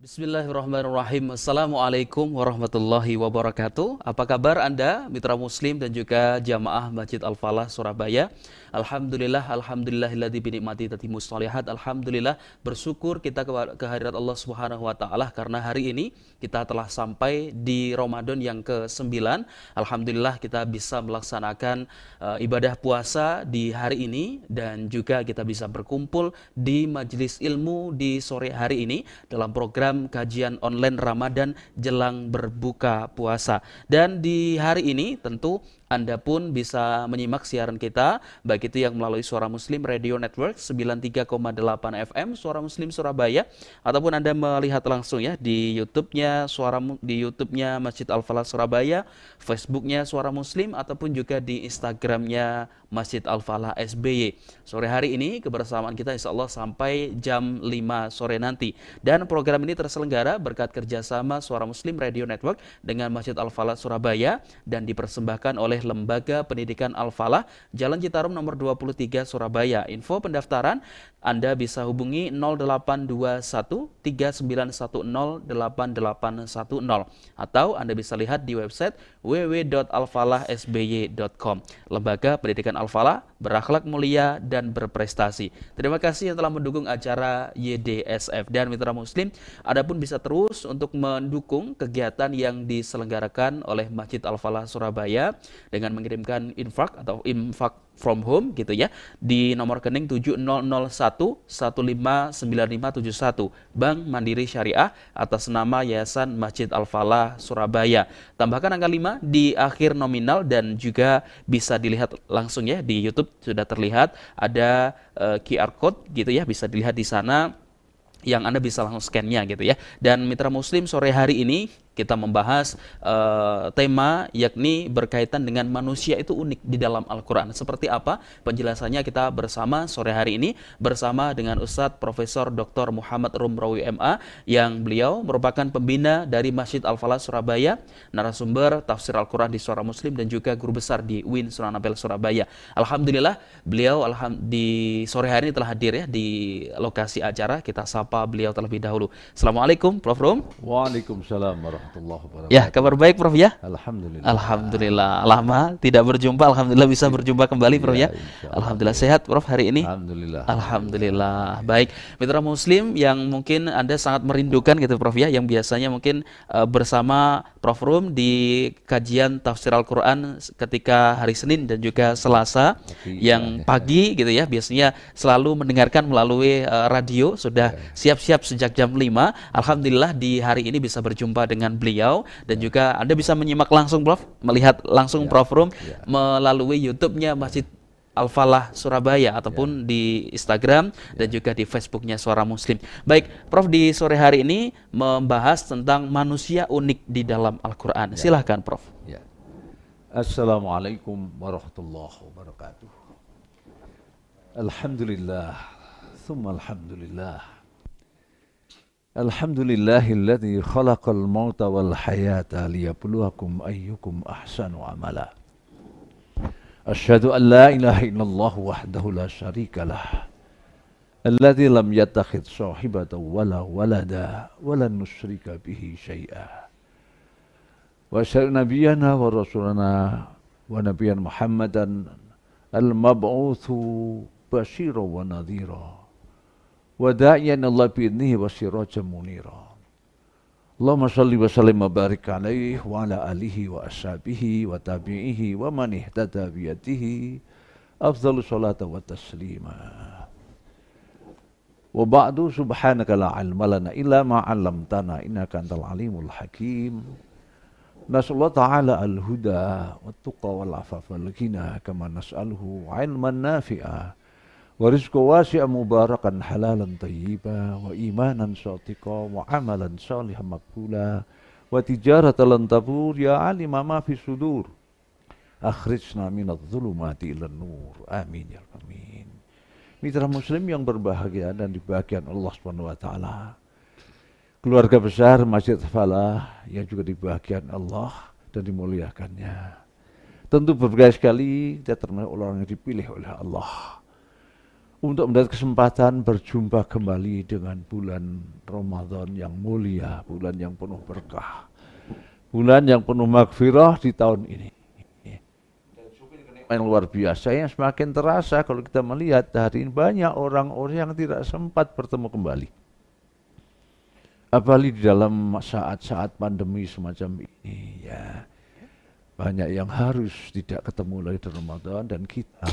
Bismillahirrahmanirrahim. Assalamualaikum warahmatullahi wabarakatuh. Apa kabar Anda, mitra muslim dan juga jamaah Masjid Al-Falah Surabaya? Alhamdulillah, alhamdulillah alhamdulillahilladzi binikmati tatimus shalihat. Alhamdulillah, bersyukur kita kehadirat Allah Subhanahu wa taala karena hari ini kita telah sampai di Ramadan yang ke-9. Alhamdulillah kita bisa melaksanakan uh, ibadah puasa di hari ini dan juga kita bisa berkumpul di majelis ilmu di sore hari ini dalam program kajian online Ramadan jelang berbuka puasa. Dan di hari ini tentu anda pun bisa menyimak siaran kita, baik itu yang melalui Suara Muslim Radio Network 93,8 FM Suara Muslim Surabaya, ataupun Anda melihat langsung ya di YouTube-nya Suara di YouTube-nya Masjid Al Falah Surabaya, Facebook-nya Suara Muslim, ataupun juga di Instagram-nya Masjid Al Falah SBY. Sore hari ini kebersamaan kita insya Allah sampai jam 5 sore nanti. Dan program ini terselenggara berkat kerjasama Suara Muslim Radio Network dengan Masjid Al Falah Surabaya dan dipersembahkan oleh oleh Lembaga Pendidikan Al-Falah, Jalan Citarum nomor 23 Surabaya. Info pendaftaran anda bisa hubungi 0821 3910 8810 atau Anda bisa lihat di website www.alfalahsby.com. Lembaga Pendidikan Alfalah berakhlak mulia dan berprestasi. Terima kasih yang telah mendukung acara YDSF dan Mitra Muslim. Adapun bisa terus untuk mendukung kegiatan yang diselenggarakan oleh Masjid Al-Falah Surabaya dengan mengirimkan infak atau infak from home gitu ya di nomor rekening 7001159571 Bank Mandiri Syariah atas nama Yayasan Masjid Al-Falah Surabaya. Tambahkan angka 5 di akhir nominal dan juga bisa dilihat langsung ya di YouTube sudah terlihat ada uh, eh, QR code gitu ya bisa dilihat di sana yang Anda bisa langsung scan-nya gitu ya. Dan mitra muslim sore hari ini kita membahas uh, tema yakni berkaitan dengan manusia itu unik di dalam Al-Quran. Seperti apa penjelasannya kita bersama sore hari ini bersama dengan Ustadz Profesor Dr. Muhammad Rumrawi MA yang beliau merupakan pembina dari Masjid Al-Falah Surabaya, narasumber tafsir Al-Quran di Suara Muslim dan juga guru besar di Win Suranabel Surabaya. Alhamdulillah beliau alham di sore hari ini telah hadir ya di lokasi acara. Kita sapa beliau terlebih dahulu. Assalamualaikum Prof. Rum. Waalaikumsalam Ya, kabar baik Prof ya? Alhamdulillah. Alhamdulillah. Lama tidak berjumpa, alhamdulillah bisa ya, berjumpa kembali Prof ya. Alhamdulillah sehat Prof hari ini. Alhamdulillah. Alhamdulillah. Baik, mitra muslim yang mungkin Anda sangat merindukan gitu Prof ya yang biasanya mungkin uh, bersama Prof Rum di kajian tafsir Al-Qur'an ketika hari Senin dan juga Selasa yang iya. pagi gitu ya, biasanya selalu mendengarkan melalui uh, radio sudah iya. siap-siap sejak jam 5. Alhamdulillah di hari ini bisa berjumpa dengan dengan beliau dan ya. juga Anda bisa menyimak langsung Prof, melihat langsung ya. Prof Rum ya. melalui YouTube-nya Masjid Al-Falah Surabaya ataupun ya. di Instagram ya. dan juga di Facebooknya Suara Muslim. Baik, Prof di sore hari ini membahas tentang manusia unik di dalam Al-Quran. Ya. Silahkan Prof. Ya. Assalamualaikum warahmatullahi wabarakatuh. Alhamdulillah, thumma alhamdulillah. الحمد لله الذي خلق الموت والحياة ليبلوكم أيكم أحسن عملا أشهد أن لا إله إلا الله وحده لا شريك له الذي لم يتخذ صاحبة ولا ولدا ولن نشرك به شيئا وأشهد نبينا ورسولنا ونبيا محمدا المبعوث بشيرا ونذيرا وداعيا الله بإذنه وسراجا منيرا اللهم صل وسلم وبارك عليه وعلى آله وأصحابه وتابعيه ومن اهتدى بيده أفضل صلاة وتسليما وبعد سبحانك لا علم لنا إلا ما علمتنا إنك أنت العليم الحكيم نسأل الله تعالى الهدى والتقى والعفاف والغنى كما نسأله علما نافعا ورزق واسع مباركا حلالا طيبا وإيمانا صادقا وعملا صالحا مقبولا وتجارة لن تبور يا عالم ما في صدور أخرجنا من الظلمات إلى النور آمين يا رب آمين Mitra Muslim yang berbahagia dan dibahagian Allah Subhanahu Wa Taala, keluarga besar Masjid Falah yang juga dibahagian Allah dan dimuliakannya. Tentu berbahaya sekali kita termasuk orang yang dipilih oleh Allah untuk mendapat kesempatan berjumpa kembali dengan bulan Ramadan yang mulia, bulan yang penuh berkah, bulan yang penuh magfirah di tahun ini. Yang luar biasa yang semakin terasa kalau kita melihat hari ini banyak orang-orang yang tidak sempat bertemu kembali. Apalagi di dalam saat-saat pandemi semacam ini ya. Banyak yang harus tidak ketemu lagi di Ramadan dan kita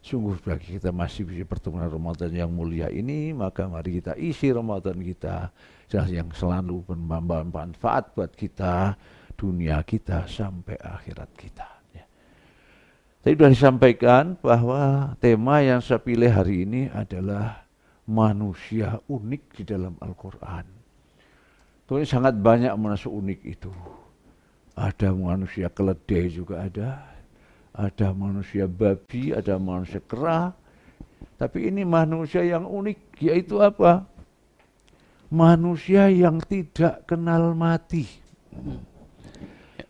Sungguh bagi kita masih bisa pertemuan Ramadan yang mulia ini, maka mari kita isi Ramadan kita yang selalu membawa manfaat buat kita, dunia kita sampai akhirat kita. Ya. Tadi sudah disampaikan bahwa tema yang saya pilih hari ini adalah manusia unik di dalam Al-Quran. Tuhan sangat banyak manusia unik itu. Ada manusia keledai juga ada, ada manusia babi, ada manusia kera. Tapi ini manusia yang unik, yaitu apa? Manusia yang tidak kenal mati.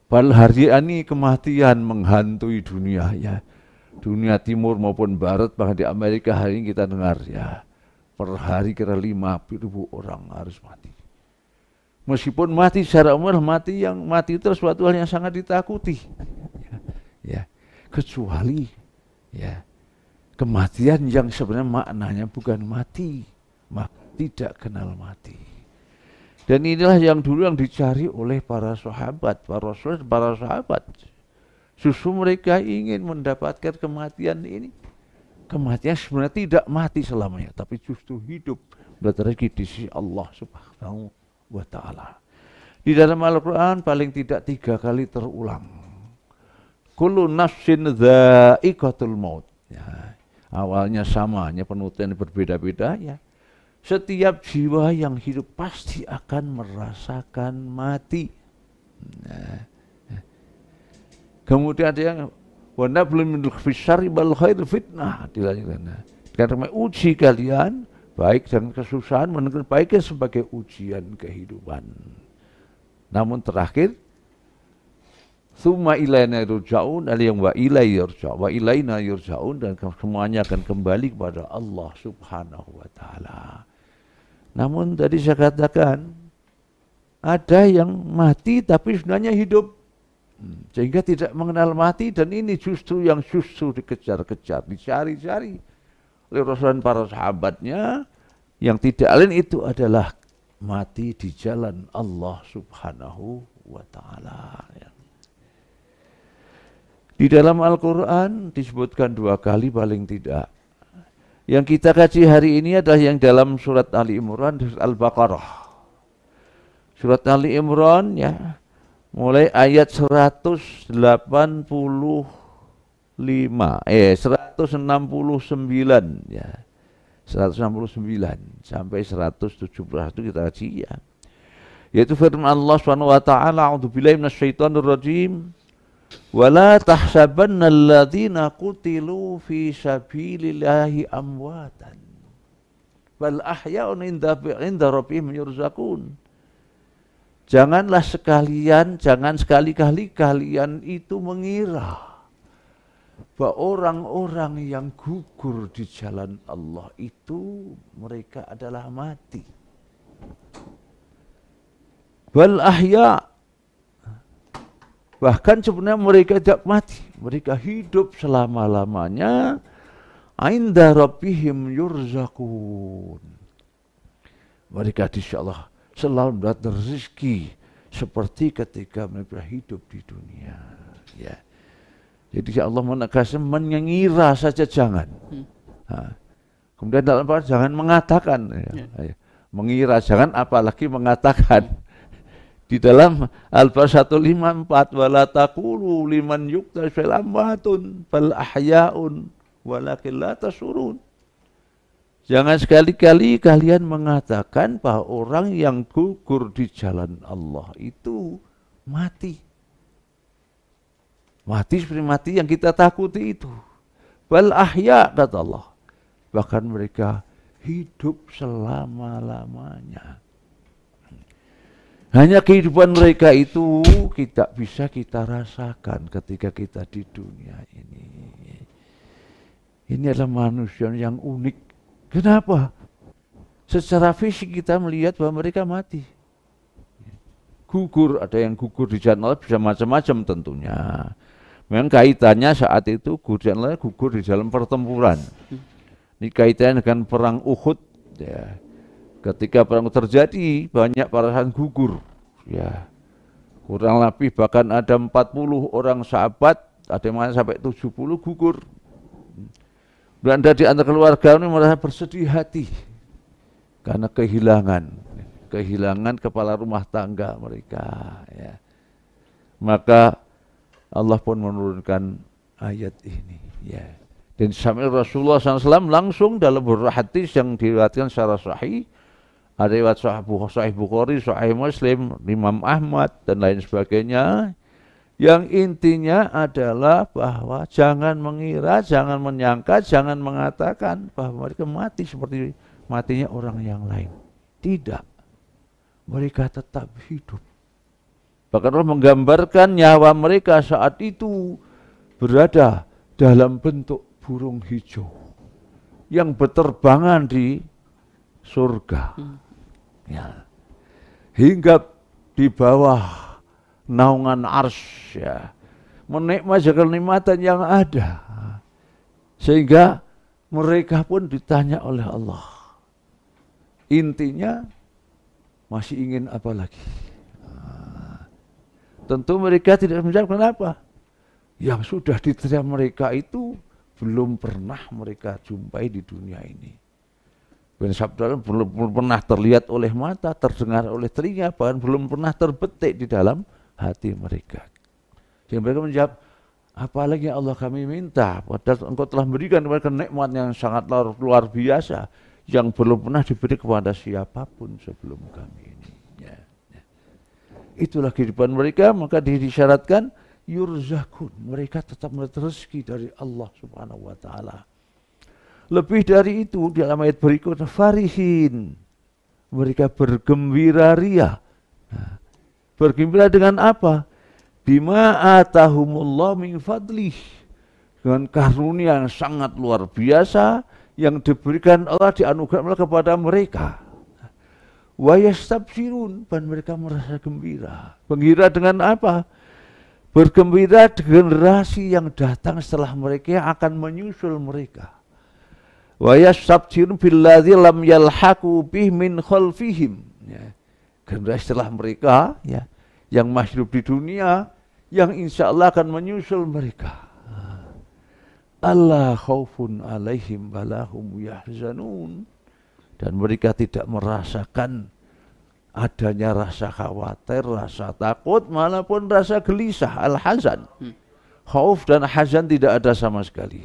Padahal hari ini kematian menghantui dunia ya. Dunia timur maupun barat bahkan di Amerika hari ini kita dengar ya. Per hari kira lima ribu orang harus mati. Meskipun mati secara umum mati yang mati itu suatu hal yang sangat ditakuti. Ya kecuali ya kematian yang sebenarnya maknanya bukan mati, mak tidak kenal mati. Dan inilah yang dulu yang dicari oleh para sahabat, para rasul, para sahabat. Susu mereka ingin mendapatkan kematian ini. Kematian sebenarnya tidak mati selamanya, tapi justru hidup Berarti di sisi Allah Subhanahu wa taala. Di dalam Al-Qur'an paling tidak tiga kali terulang kulu nafsin dha'iqatul maut. Ya, awalnya sama, hanya berbeda-beda ya. Setiap jiwa yang hidup pasti akan merasakan mati. Nah, ya. Kemudian ada yang wana belum fisari bal khair fitnah nah, dilanjutkan. Nah, Karena uji kalian baik dan kesusahan menurut baiknya sebagai ujian kehidupan. Namun terakhir Suma ilaina yurja'un, ada yang wa ilai yurja, wa ilaina yurja'un dan semuanya akan kembali kepada Allah Subhanahu wa taala. Namun tadi saya katakan ada yang mati tapi sebenarnya hidup hmm, sehingga tidak mengenal mati dan ini justru yang justru dikejar-kejar, dicari-cari oleh Rasul dan para sahabatnya yang tidak lain itu adalah mati di jalan Allah Subhanahu wa taala ya. Di dalam Al-Quran disebutkan dua kali paling tidak. Yang kita kaji hari ini adalah yang dalam surat Ali Imran dan Al-Baqarah. Surat Ali Imran ya, mulai ayat 185 eh 169 ya. 169 sampai 171 kita kaji ya. Yaitu firman Allah swt wa taala, "A'udzu billahi wala tahsabanna alladhina qutilu fi sabilillahi amwatan bal ahya'un inda inda rabbihim yurzaqun janganlah sekalian jangan sekali-kali kalian itu mengira bahwa orang-orang yang gugur di jalan Allah itu mereka adalah mati bal ahya' Bahkan sebenarnya mereka tidak mati, mereka hidup selama-lamanya. Ainda rabbihim yurzakun. Mereka insya Allah selalu mendapat rezeki seperti ketika mereka hidup di dunia. Ya. Jadi Allah menegaskan mengira saja jangan. Hmm. Kemudian dalam bahasa jangan mengatakan. Ya. Ya. Mengira jangan apalagi mengatakan. Hmm di dalam al lima 154 wala taqulu liman fil amwatun bal ahyaun walakin la tasurun. Jangan sekali-kali kalian mengatakan bahwa orang yang gugur di jalan Allah itu mati. Mati seperti mati yang kita takuti itu. Bal ahya kata Allah. Bahkan mereka hidup selama-lamanya. Hanya kehidupan mereka itu kita bisa kita rasakan ketika kita di dunia ini. Ini adalah manusia yang unik. Kenapa? Secara fisik kita melihat bahwa mereka mati. Gugur, ada yang gugur di jalan bisa macam-macam tentunya. Memang kaitannya saat itu gugur di dalam pertempuran. Ini kaitannya dengan perang Uhud. Ya Ketika perang terjadi, banyak parahan gugur. Ya, kurang lebih bahkan ada 40 orang sahabat, ada yang sampai 70 gugur. Belanda di antara keluarga ini merasa bersedih hati karena kehilangan, kehilangan kepala rumah tangga mereka. Ya. Maka Allah pun menurunkan ayat ini. Ya. Dan sambil Rasulullah SAW langsung dalam beberapa yang diriwayatkan secara sahih, ada riwayat Sahih Bukhari, Sahih Muslim, Imam Ahmad dan lain sebagainya yang intinya adalah bahwa jangan mengira, jangan menyangka, jangan mengatakan bahwa mereka mati seperti matinya orang yang lain. Tidak. Mereka tetap hidup. Bahkan Allah menggambarkan nyawa mereka saat itu berada dalam bentuk burung hijau yang berterbangan di surga. Hmm. Ya. Hingga di bawah naungan ars ya. Menikmati kenikmatan yang ada. Sehingga mereka pun ditanya oleh Allah. Intinya masih ingin apa lagi? Ah. tentu mereka tidak menjawab kenapa. Yang sudah diterima mereka itu belum pernah mereka jumpai di dunia ini bin Sabdal belum pernah terlihat oleh mata, terdengar oleh telinga, bahkan belum pernah terbetik di dalam hati mereka. Sehingga mereka menjawab, apalagi Allah kami minta, padahal engkau telah memberikan kepada nikmat yang sangat luar biasa, yang belum pernah diberi kepada siapapun sebelum kami ini. Ya, ya. Itulah kehidupan mereka, maka disyaratkan, yurzakun, mereka tetap mendapat rezeki dari Allah subhanahu wa ta'ala lebih dari itu di alam ayat berikutnya farihin. Mereka bergembira ria. Nah, bergembira dengan apa? Bima atahumullah min fadlih. Dengan karunia yang sangat luar biasa yang diberikan Allah dianugerahkan kepada mereka. Wa yastabsirun dan mereka merasa gembira. Gembira dengan apa? Bergembira generasi yang datang setelah mereka akan menyusul mereka wa yastabsirun billadzi lam yalhaqu bih min khalfihim ya. Karena setelah mereka ya yang masih di dunia yang insya Allah akan menyusul mereka. Allah khaufun alaihim balahum yahzanun. Dan mereka tidak merasakan adanya rasa khawatir, rasa takut, maupun rasa gelisah, al-hazan. Hmm. Khauf dan hazan tidak ada sama sekali.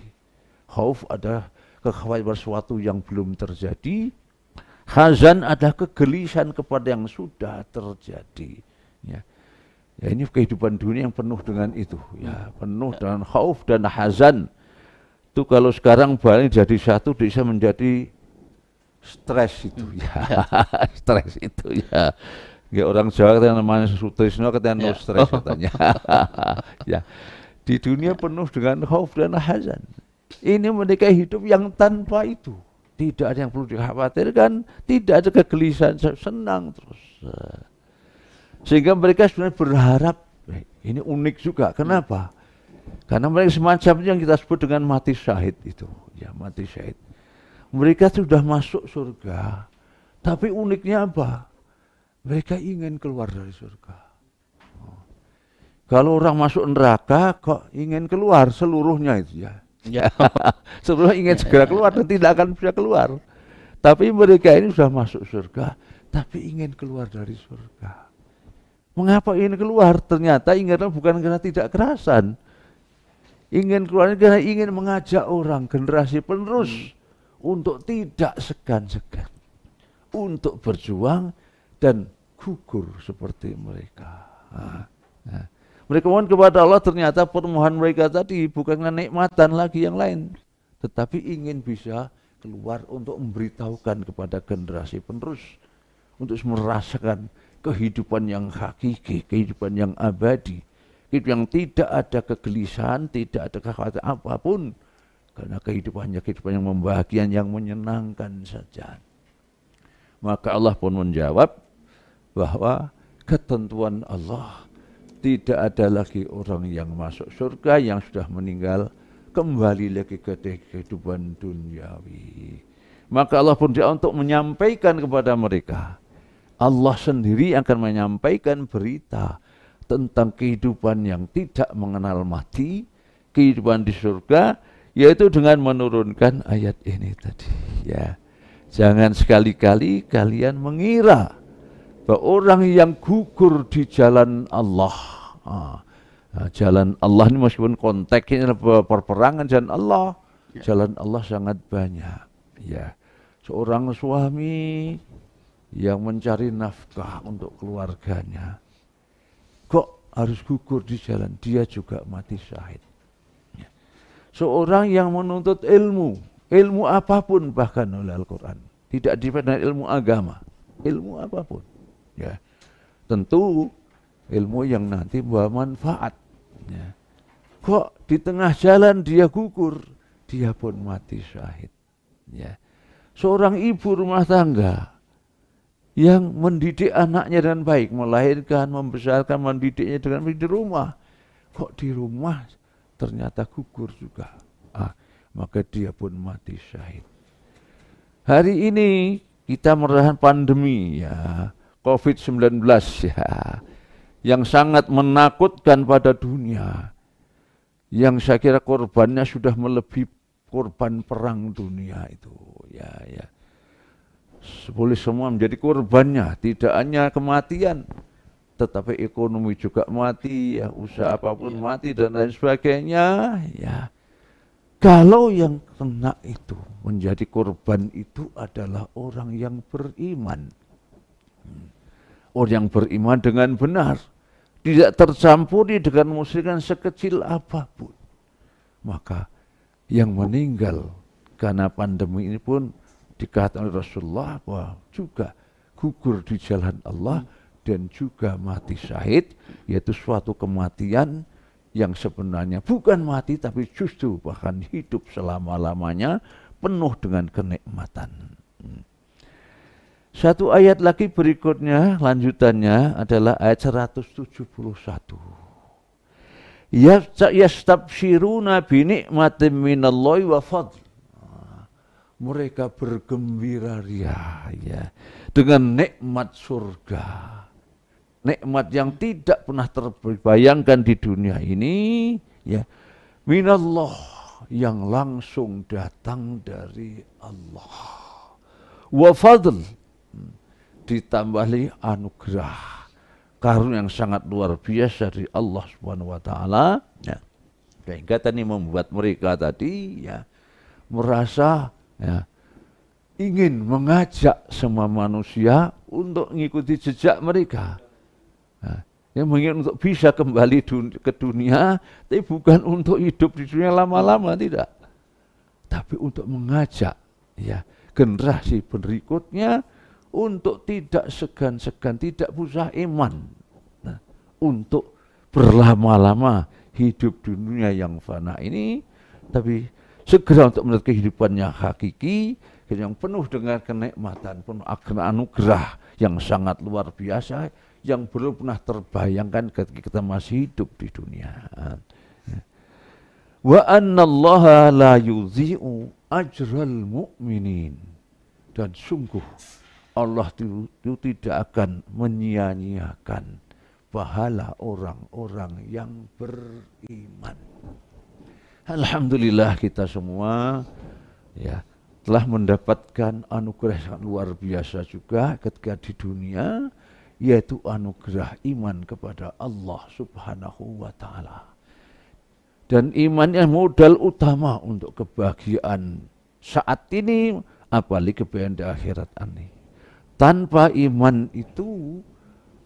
Khauf ada kekhawatiran sesuatu yang belum terjadi. Hazan adalah kegelisahan kepada yang sudah terjadi. Ya. ya ini kehidupan dunia yang penuh dengan itu, ya penuh dengan khauf dan hazan. Itu kalau sekarang balik jadi satu bisa menjadi stres itu hmm. ya, stres itu ya. ya orang Jawa yang namanya Sutrisno katanya no ya. stress katanya. ya. Di dunia penuh dengan khauf dan hazan. Ini mereka hidup yang tanpa itu. Tidak ada yang perlu dikhawatirkan, tidak ada kegelisahan, senang terus. Sehingga mereka sebenarnya berharap, eh, ini unik juga, kenapa? Karena mereka semacam yang kita sebut dengan mati syahid itu. Ya, mati syahid. Mereka sudah masuk surga, tapi uniknya apa? Mereka ingin keluar dari surga. Oh. Kalau orang masuk neraka, kok ingin keluar seluruhnya itu ya. Ya. Sebelum ingin segera keluar dan tidak akan bisa keluar. Tapi mereka ini sudah masuk surga, tapi ingin keluar dari surga. Mengapa ingin keluar? Ternyata ingatlah bukan karena tidak kerasan. Ingin keluar karena ingin mengajak orang generasi penerus hmm. untuk tidak segan-segan, untuk berjuang dan gugur seperti mereka. Nah, nah. Mereka mohon kepada Allah ternyata permohonan mereka tadi bukan kenikmatan lagi yang lain. Tetapi ingin bisa keluar untuk memberitahukan kepada generasi penerus. Untuk merasakan kehidupan yang hakiki, kehidupan yang abadi. Kehidupan yang tidak ada kegelisahan, tidak ada kekhawatiran apapun. Karena kehidupannya kehidupan yang membahagiakan, yang menyenangkan saja. Maka Allah pun menjawab bahwa ketentuan Allah tidak ada lagi orang yang masuk surga yang sudah meninggal kembali lagi ke kehidupan duniawi. Maka Allah pun dia untuk menyampaikan kepada mereka. Allah sendiri akan menyampaikan berita tentang kehidupan yang tidak mengenal mati, kehidupan di surga, yaitu dengan menurunkan ayat ini tadi. Ya, jangan sekali-kali kalian mengira bahwa orang yang gugur di jalan Allah ah, ah, jalan Allah ini meskipun konteksnya perperangan jalan Allah ya. jalan Allah sangat banyak ya seorang suami yang mencari nafkah untuk keluarganya kok harus gugur di jalan dia juga mati syahid ya. seorang yang menuntut ilmu ilmu apapun bahkan oleh Al-Quran tidak dipandang ilmu agama ilmu apapun ya tentu ilmu yang nanti bermanfaat ya. kok di tengah jalan dia gugur dia pun mati syahid ya seorang ibu rumah tangga yang mendidik anaknya dengan baik melahirkan membesarkan mendidiknya dengan baik di rumah kok di rumah ternyata gugur juga ah, maka dia pun mati syahid hari ini kita merasakan pandemi ya COVID-19 ya, yang sangat menakutkan pada dunia, yang saya kira korbannya sudah melebihi korban perang dunia itu, ya ya. Boleh semua menjadi korbannya, tidak hanya kematian, tetapi ekonomi juga mati, ya usaha apapun iya. mati dan lain sebagainya, ya. Kalau yang kena itu menjadi korban itu adalah orang yang beriman. Hmm orang yang beriman dengan benar, tidak tercampuri dengan musyrikan sekecil apapun. Maka yang meninggal karena pandemi ini pun dikatakan oleh Rasulullah bahwa juga gugur di jalan Allah dan juga mati syahid yaitu suatu kematian yang sebenarnya bukan mati tapi justru bahkan hidup selama-lamanya penuh dengan kenikmatan. Satu ayat lagi berikutnya lanjutannya adalah ayat 171. Yastabshiruna bi minallahi wa fadl. Ah, mereka bergembira ria ya dengan nikmat surga. Nikmat yang tidak pernah terbayangkan di dunia ini ya minallah yang langsung datang dari Allah. Wa fadl ditambahi anugerah karun yang sangat luar biasa dari Allah Subhanahu wa taala ya. Sehingga tadi membuat mereka tadi ya merasa ya ingin mengajak semua manusia untuk mengikuti jejak mereka. Ya. Yang ingin untuk bisa kembali dunia, ke dunia, tapi bukan untuk hidup di dunia lama-lama tidak, tapi untuk mengajak ya generasi berikutnya untuk tidak segan-segan, tidak usah iman. Nah, untuk berlama-lama hidup dunia yang fana ini, tapi segera untuk melihat kehidupan yang hakiki, yang penuh dengan kenikmatan, penuh akan anugerah yang sangat luar biasa, yang belum pernah terbayangkan ketika kita masih hidup di dunia. Wa annallaha la yuzi'u ajral mu'minin. Dan sungguh Allah itu, itu tidak akan menyia-nyiakan pahala orang-orang yang beriman. Alhamdulillah kita semua ya telah mendapatkan anugerah yang luar biasa juga ketika di dunia yaitu anugerah iman kepada Allah Subhanahu wa taala. Dan imannya modal utama untuk kebahagiaan saat ini apalagi kebahagiaan di akhirat ini. Tanpa iman itu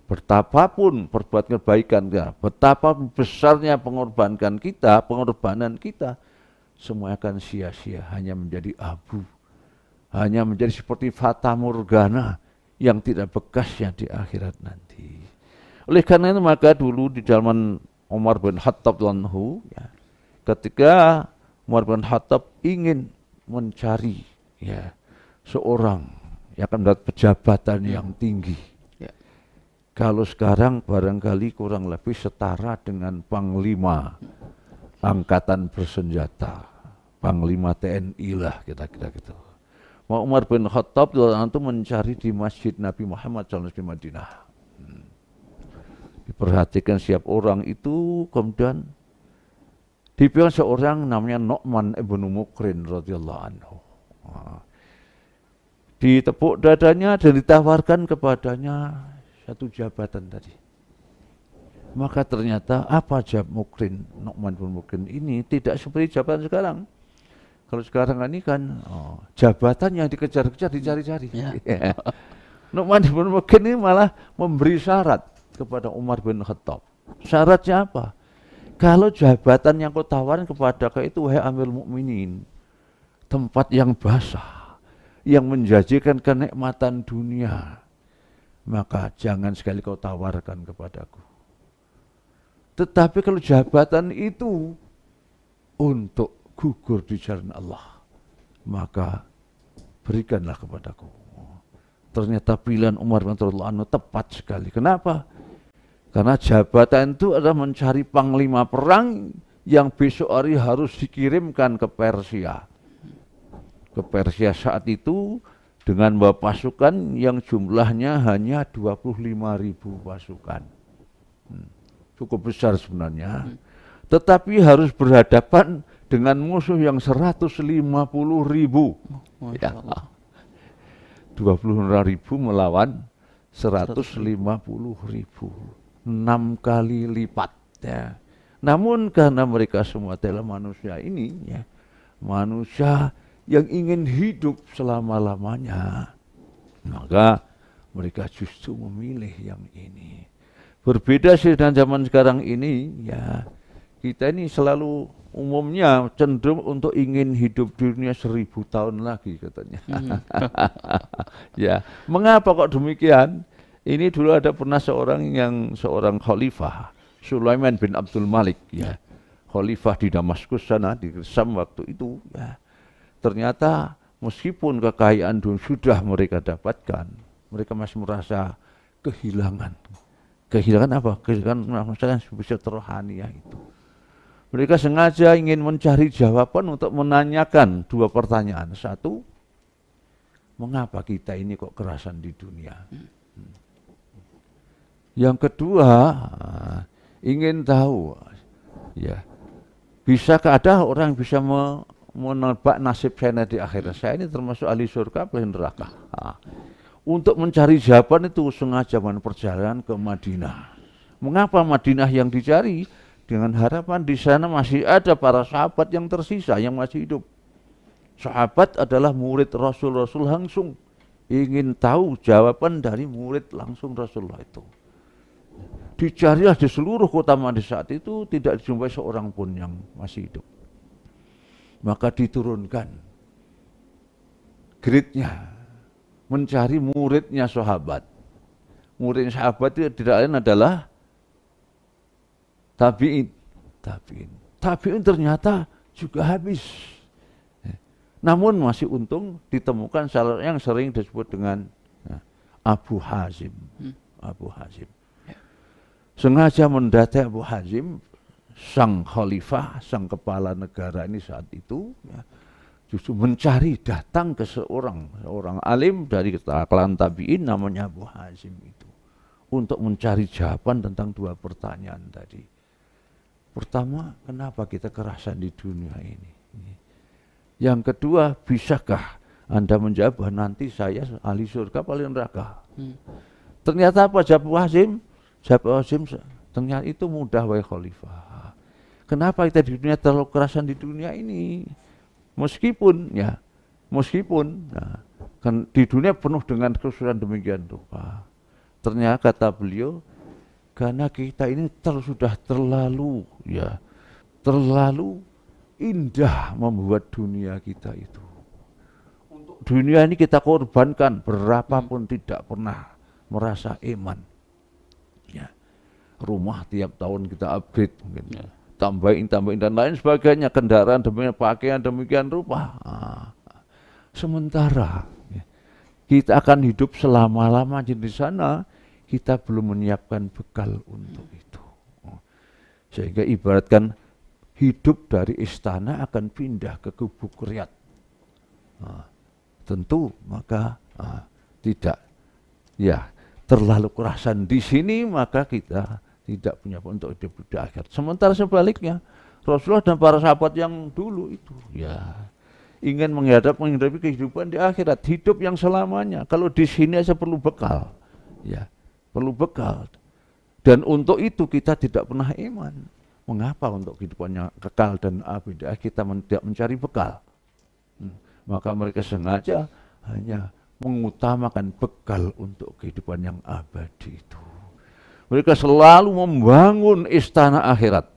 betapapun perbuatan kebaikan kita, betapa besarnya pengorbanan kita, pengorbanan kita, semua akan sia-sia, hanya menjadi abu, hanya menjadi seperti fata morgana yang tidak bekasnya di akhirat nanti. Oleh karena itu maka dulu di zaman Umar bin Khattab lanhu, ya, ketika Umar bin Khattab ingin mencari ya, seorang ya kan mendapat pejabatan hmm. yang tinggi. Ya. Kalau sekarang barangkali kurang lebih setara dengan panglima angkatan bersenjata, panglima TNI lah kita-kita kira gitu. Mau Umar bin Khattab itu mencari di masjid Nabi Muhammad SAW di Madinah. Hmm. Diperhatikan siap orang itu kemudian dipilih seorang namanya Nu'man ibnu Mukrin radhiyallahu anhu. Nah, ditepuk dadanya dan ditawarkan kepadanya satu jabatan tadi. Maka ternyata apa jab mukrin, Nokman pun Mukrin ini tidak seperti jabatan sekarang. Kalau sekarang ini kan oh, jabatan yang dikejar-kejar dicari-cari. Ya. pun ya. Nukman Mukrin ini malah memberi syarat kepada Umar bin Khattab. Syaratnya apa? Kalau jabatan yang kau tawarkan kepada kau itu wahai Amir Mukminin, tempat yang basah, yang menjanjikan kenikmatan dunia, maka jangan sekali kau tawarkan kepadaku. Tetapi kalau jabatan itu untuk gugur di jalan Allah, maka berikanlah kepadaku. Ternyata pilihan Umar bin Anhu tepat sekali. Kenapa? Karena jabatan itu adalah mencari panglima perang yang besok hari harus dikirimkan ke Persia ke Persia saat itu dengan bawa pasukan yang jumlahnya hanya 25 ribu pasukan. Hmm. Cukup besar sebenarnya. Hmm. Tetapi harus berhadapan dengan musuh yang 150 ribu. dua ya. 25 ribu melawan 150 ribu. enam kali lipat. Ya. Namun karena mereka semua adalah manusia ini, ya, manusia yang ingin hidup selama-lamanya, maka mereka justru memilih yang ini. Berbeda sih dengan zaman sekarang ini, ya kita ini selalu umumnya cenderung untuk ingin hidup di dunia seribu tahun lagi katanya. Hmm. ya, mengapa kok demikian? Ini dulu ada pernah seorang yang seorang khalifah Sulaiman bin Abdul Malik ya. Khalifah di Damaskus sana di Kesam waktu itu ya ternyata meskipun kekayaan dunia sudah mereka dapatkan, mereka masih merasa kehilangan. Kehilangan apa? Kehilangan masalah sebesar ya itu. Mereka sengaja ingin mencari jawaban untuk menanyakan dua pertanyaan. Satu, mengapa kita ini kok kerasan di dunia? Yang kedua, ingin tahu, ya, bisakah ada orang yang bisa me menebak nasib saya di akhirnya hmm. Saya ini termasuk ahli surga, atau neraka. Nah, Untuk mencari jawaban itu sengaja perjalanan ke Madinah. Mengapa Madinah yang dicari? Dengan harapan di sana masih ada para sahabat yang tersisa, yang masih hidup. Sahabat adalah murid Rasul-Rasul langsung. Ingin tahu jawaban dari murid langsung Rasulullah itu. Dicarilah di seluruh kota Madinah saat itu tidak dijumpai seorang pun yang masih hidup maka diturunkan gridnya mencari muridnya sahabat. Murid sahabat itu tidak lain adalah tabiin. Tabiin. Tabiin ternyata juga habis. Eh, namun masih untung ditemukan salah yang sering disebut dengan eh, Abu Hazim. Hmm. Abu Hazim. Sengaja mendatangi Abu Hazim sang khalifah, sang kepala negara ini saat itu ya, justru mencari datang ke seorang seorang alim dari kalangan tabiin namanya Abu Hazim itu untuk mencari jawaban tentang dua pertanyaan tadi. Pertama, kenapa kita kerasan di dunia ini? Yang kedua, bisakah Anda menjawab bahwa nanti saya ahli surga paling neraka? Hmm. Ternyata apa jawab Hazim? Jawab Hazim ternyata itu mudah wahai khalifah Kenapa kita di dunia terlalu kerasan di dunia ini? Meskipun ya, meskipun nah, kan di dunia penuh dengan kesulitan demikian rupa. Ternyata kata beliau, karena kita ini ter, sudah terlalu ya, terlalu indah membuat dunia kita itu. Untuk dunia ini kita korbankan berapapun hmm. tidak pernah merasa iman. Ya. Rumah tiap tahun kita upgrade mungkin. Ya tambahin, tambahin dan lain sebagainya, kendaraan demikian, pakaian demikian rupa. Ah. Sementara ya, kita akan hidup selama lama di sana, kita belum menyiapkan bekal untuk itu. Oh. Sehingga ibaratkan hidup dari istana akan pindah ke gubuk kriat. Ah. tentu maka ah, tidak ya terlalu kerasan di sini maka kita tidak punya untuk hidup di akhirat. Sementara sebaliknya, Rasulullah dan para sahabat yang dulu itu ya ingin menghadap menghadapi kehidupan di akhirat, hidup yang selamanya. Kalau di sini saya perlu bekal, ya perlu bekal. Dan untuk itu kita tidak pernah iman. Mengapa untuk kehidupannya kekal dan abadi ya, kita tidak mencari bekal? Hmm, maka mereka sengaja hanya mengutamakan bekal untuk kehidupan yang abadi itu. Mereka selalu membangun istana akhirat.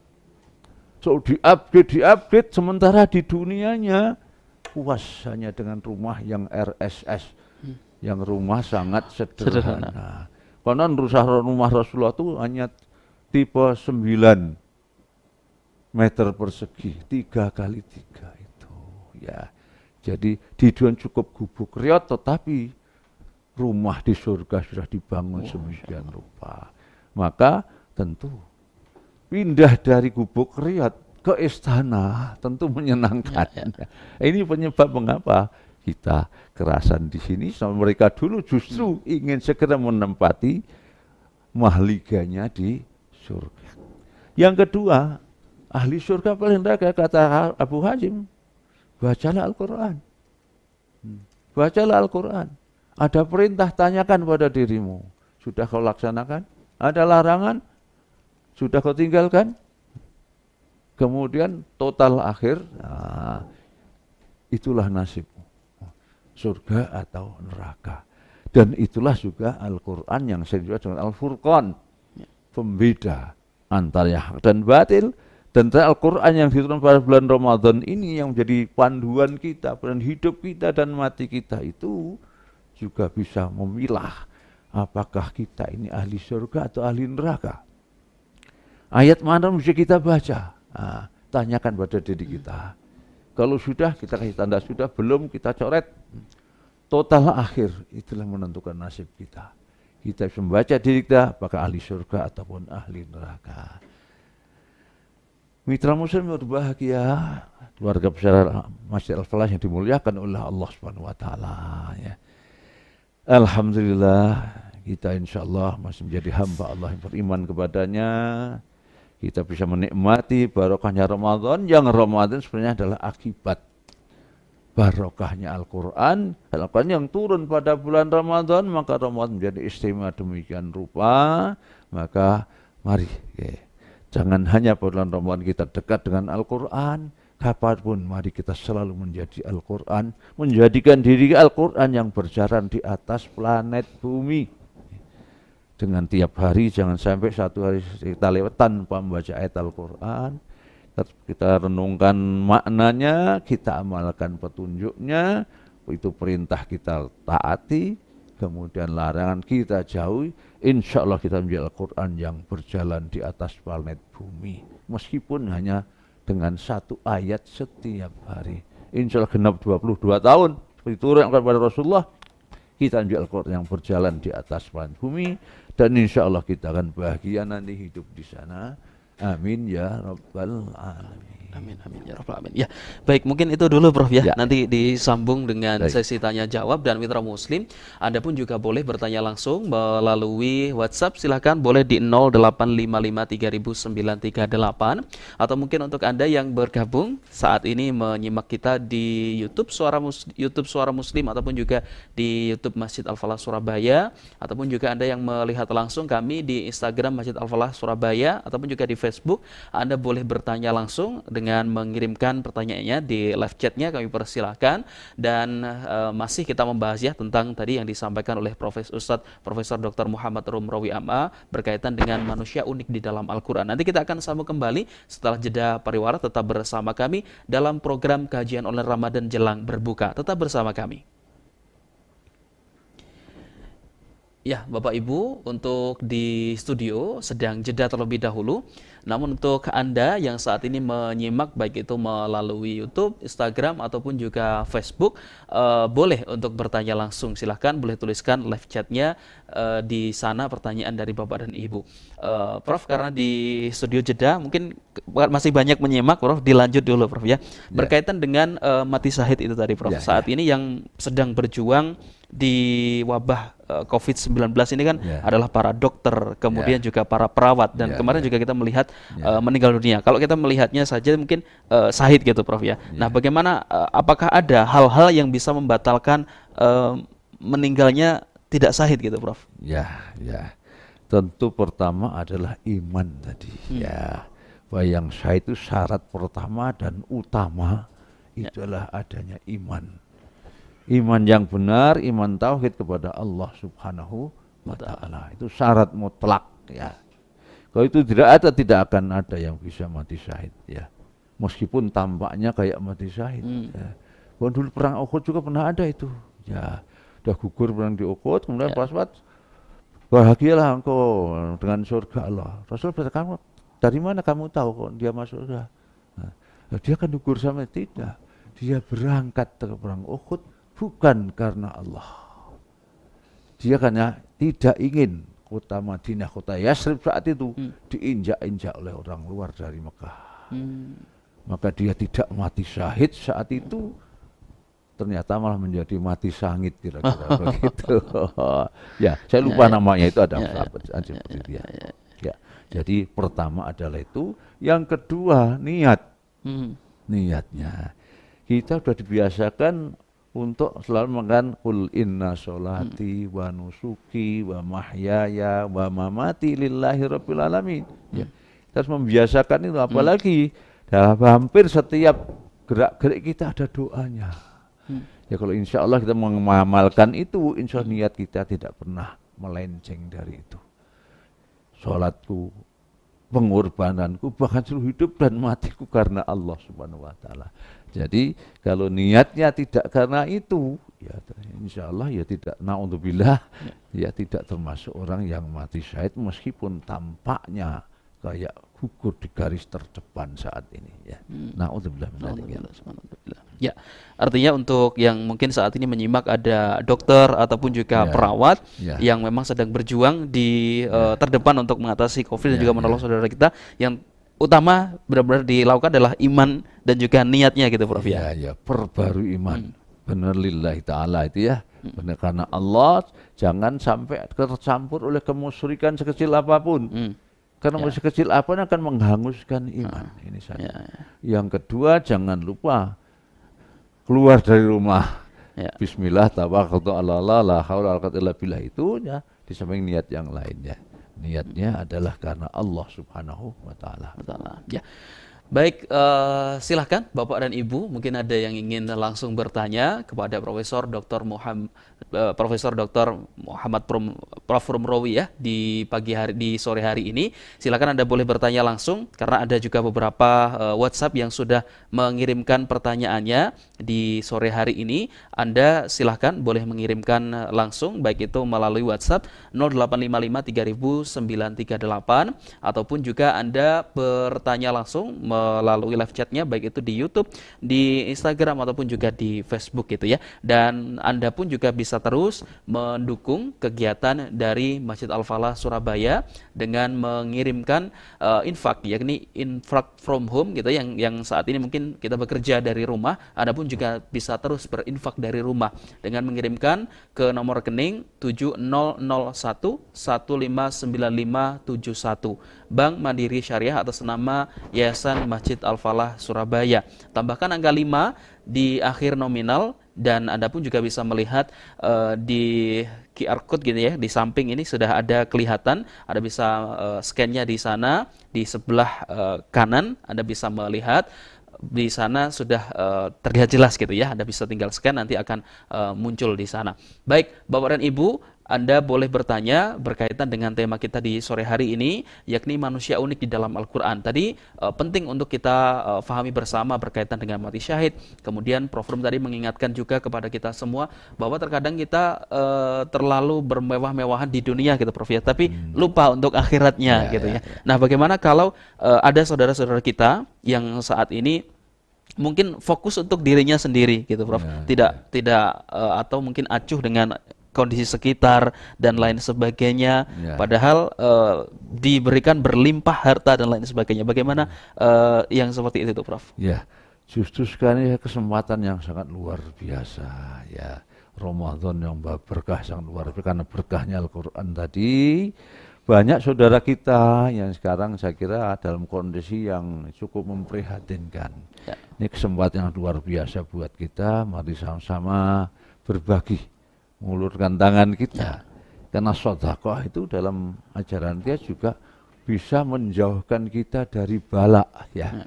So diupdate, diupdate sementara di dunianya puas hanya dengan rumah yang RSS, hmm. yang rumah sangat sederhana. sederhana. Karena rusak rumah Rasulullah itu hanya tipe 9 meter persegi, tiga kali tiga itu. Ya, jadi di dunia cukup gubuk riot, tetapi rumah di surga sudah dibangun semudian semikian rupa maka tentu pindah dari gubuk riat ke istana tentu menyenangkan. Ya, ya. Ini penyebab mengapa kita kerasan di sini sama mereka dulu justru hmm. ingin segera menempati mahliganya di surga. Yang kedua, ahli surga paling rendah kata Abu Hazim, bacalah Al-Quran. Hmm. Bacalah Al-Quran. Ada perintah tanyakan pada dirimu. Sudah kau laksanakan? Ada larangan, sudah kau tinggalkan. Kemudian total akhir, nah, itulah nasibmu. Surga atau neraka. Dan itulah juga Al-Quran yang saya juga dengan Al-Furqan. Ya. Pembeda antara hak dan batil. Dan Al-Quran yang diturunkan pada bulan Ramadan ini yang menjadi panduan kita, panduan hidup kita dan mati kita itu juga bisa memilah apakah kita ini ahli surga atau ahli neraka? Ayat mana mesti kita baca? Nah, tanyakan pada diri kita. Kalau sudah kita kasih tanda sudah, belum kita coret. Total akhir itulah menentukan nasib kita. Kita bisa membaca diri kita apakah ahli surga ataupun ahli neraka. Mitra muslim yang berbahagia, keluarga besar Masjid Al-Falah yang dimuliakan oleh Allah Subhanahu wa taala ya. Alhamdulillah kita insya Allah masih menjadi hamba Allah yang beriman kepadanya kita bisa menikmati barokahnya Ramadan yang Ramadan sebenarnya adalah akibat barokahnya Al-Quran Al-Quran yang turun pada bulan Ramadan maka Ramadan menjadi istimewa demikian rupa maka mari okay. Eh, jangan hanya bulan Ramadan kita dekat dengan Al-Quran Kapanpun mari kita selalu menjadi Al-Quran, menjadikan diri Al-Quran yang berjalan di atas planet bumi. Dengan tiap hari jangan sampai satu hari kita lewat tanpa membaca ayat Al-Quran, kita renungkan maknanya, kita amalkan petunjuknya, itu perintah kita taati, kemudian larangan kita jauhi, insya Allah kita menjadi Al-Quran yang berjalan di atas planet bumi. Meskipun hanya dengan satu ayat setiap hari. Insya Allah genap 22 tahun yang kepada Rasulullah kita ambil al yang berjalan di atas planet bumi dan insya Allah kita akan bahagia nanti hidup di sana. Amin ya Rabbal Alamin. Amin amin ya rabbal alamin. Ya, baik mungkin itu dulu Prof ya. ya. Nanti disambung dengan baik. sesi tanya jawab dan mitra muslim. Anda pun juga boleh bertanya langsung melalui WhatsApp silahkan boleh di 08553098 atau mungkin untuk Anda yang bergabung saat ini menyimak kita di YouTube Suara Mus YouTube Suara Muslim ataupun juga di YouTube Masjid Al Falah Surabaya ataupun juga Anda yang melihat langsung kami di Instagram Masjid Al Falah Surabaya ataupun juga di Facebook Anda boleh bertanya langsung dengan dengan mengirimkan pertanyaannya di live chatnya kami persilahkan dan uh, masih kita membahas ya tentang tadi yang disampaikan oleh Profesor Ustadz Profesor Dr. Muhammad Rumrawi Amma berkaitan dengan manusia unik di dalam Al-Quran. Nanti kita akan sambung kembali setelah jeda pariwara tetap bersama kami dalam program kajian online Ramadan jelang berbuka. Tetap bersama kami. Ya, Bapak Ibu, untuk di studio sedang jeda terlebih dahulu. Namun untuk Anda yang saat ini menyimak baik itu melalui YouTube, Instagram ataupun juga Facebook, uh, boleh untuk bertanya langsung. Silahkan boleh tuliskan live chatnya Eh, di sana pertanyaan dari Bapak dan Ibu. Uh, Prof, karena di studio jeda mungkin masih banyak menyimak, Prof, dilanjut dulu, Prof ya. ya. Berkaitan yeah. dengan uh, mati syahid itu tadi, Prof. Yeah, ya. Saat yeah. ini yang sedang berjuang di wabah uh, COVID-19 ini kan yeah. adalah para dokter, kemudian yeah. juga para perawat dan yeah, kemarin yeah. juga kita melihat yeah. Ya. uh, meninggal dunia. Kalau kita melihatnya saja mungkin uh, sahid gitu Prof ya. Yeah. Nah, bagaimana uh, apakah ada hal-hal yang bisa membatalkan uh, meninggalnya tidak sahid gitu Prof? Ya, ya. Tentu pertama adalah iman tadi. Hmm. Ya, bayang saya itu syarat pertama dan utama ya. itulah adanya iman. Iman yang benar, iman tauhid kepada Allah Subhanahu wa taala. Itu syarat mutlak ya. Kalau itu tidak ada tidak akan ada yang bisa mati syahid ya. Meskipun tampaknya kayak mati syahid. Hmm. Ya. Bahkan dulu perang Uhud juga pernah ada itu. Ya, udah gugur pernah diukut kemudian ya. pas bahagialah engkau dengan surga Allah Rasul berkata dari mana kamu tahu kok dia masuk surga nah, dia kan gugur sama tidak dia berangkat ke perang Uhud bukan karena Allah dia karena ya tidak ingin kota Madinah kota Yasrib saat itu hmm. diinjak-injak oleh orang luar dari Mekah hmm. maka dia tidak mati syahid saat itu ternyata malah menjadi mati sangit kira-kira begitu. ya, saya ya, lupa ya, namanya itu ada ya, ya. apa ya, ya, ya, Ya, ya. Jadi pertama adalah itu, yang kedua niat. Hmm. Niatnya. Kita sudah dibiasakan untuk selalu makan kul inna solati hmm. wa nusuki wa mahyaya wa mamati lillahi rabbil alamin. Hmm. Ya. Kita harus membiasakan itu hmm. apalagi hmm. dalam hampir setiap gerak-gerik kita ada doanya hmm. ya kalau insya Allah kita mengamalkan itu insya Allah hmm. niat kita tidak pernah melenceng dari itu sholatku pengorbananku bahkan seluruh hidup dan matiku karena Allah subhanahu wa ta'ala jadi kalau niatnya tidak karena itu, ya insya Allah ya tidak naudzubillah, ya. ya tidak termasuk orang yang mati syahid meskipun tampaknya kayak gugur di garis terdepan saat ini. Ya. Hmm. Naudzubillah. Naudzubillah. Ya, artinya untuk yang mungkin saat ini menyimak ada dokter ataupun juga yeah. perawat yeah. yang memang sedang berjuang di yeah. Ya. uh, terdepan untuk mengatasi COVID yeah, dan ya, juga menolong yeah. saudara kita yang utama benar-benar dilakukan adalah iman dan juga niatnya gitu Prof ya. Ya, ya perbarui iman. Hmm. Benar lillahi taala itu ya. Hmm. Benar karena Allah jangan sampai tercampur oleh kemusyrikan sekecil apapun. Hmm. Karena yeah. sekecil apapun akan menghanguskan iman. Hmm. Ini saya yeah. Yang kedua jangan lupa keluar dari rumah. Ya. Bismillah tabarakatu Allah la haula quwwata illa billah ya di samping niat yang lainnya. Niatnya adalah karena Allah Subhanahu wa taala. Ya. Baik, uh, silahkan Bapak dan Ibu, mungkin ada yang ingin langsung bertanya kepada Profesor Dr. Muhammad uh, eh, Profesor Dr. Muhammad Prum, Prof. Rumrowi ya di pagi hari di sore hari ini. Silahkan Anda boleh bertanya langsung karena ada juga beberapa uh, WhatsApp yang sudah mengirimkan pertanyaannya di sore hari ini. Anda silahkan boleh mengirimkan langsung baik itu melalui WhatsApp 0855 3938 ataupun juga Anda bertanya langsung melalui live chatnya baik itu di YouTube, di Instagram ataupun juga di Facebook gitu ya. Dan Anda pun juga bisa terus mendukung kegiatan dari Masjid Al Falah Surabaya dengan mengirimkan uh, infak yakni infak from home gitu ya, yang yang saat ini mungkin kita bekerja dari rumah, Anda pun juga bisa terus berinfak dari rumah dengan mengirimkan ke nomor rekening 7001 159571 Bank Mandiri Syariah atas nama Yayasan Masjid Al-Falah Surabaya. Tambahkan angka 5 di akhir nominal dan Anda pun juga bisa melihat uh, di QR code gitu ya di samping ini sudah ada kelihatan ada bisa uh, scan-nya di sana di sebelah uh, kanan Anda bisa melihat di sana sudah uh, terlihat jelas gitu ya Anda bisa tinggal scan nanti akan uh, muncul di sana. Baik, Bapak dan Ibu, anda boleh bertanya berkaitan dengan tema kita di sore hari ini, yakni manusia unik di dalam Al-Quran. Tadi uh, penting untuk kita uh, fahami bersama berkaitan dengan mati syahid. Kemudian Prof. Rum tadi mengingatkan juga kepada kita semua bahwa terkadang kita uh, terlalu bermewah-mewahan di dunia gitu Prof. ya, tapi hmm. lupa untuk akhiratnya ya, gitu ya. ya. ya. Nah bagaimana kalau uh, ada saudara-saudara kita yang saat ini mungkin fokus untuk dirinya sendiri gitu prof ya, tidak ya. tidak atau mungkin acuh dengan kondisi sekitar dan lain sebagainya. Yeah. Padahal uh, diberikan berlimpah harta dan lain sebagainya. Bagaimana uh, yang seperti itu, Prof? Ya, justru sekali ya, kesempatan yang sangat luar biasa ya. Ramadan yang berkah sangat luar biasa karena berkahnya Al-Qur'an tadi banyak saudara kita yang sekarang saya kira dalam kondisi yang cukup memprihatinkan. Ya. Ini kesempatan yang luar biasa buat kita. Mari sama-sama berbagi mengulurkan tangan kita. Karena sodakoh itu dalam ajaran dia juga bisa menjauhkan kita dari balak ya. ya.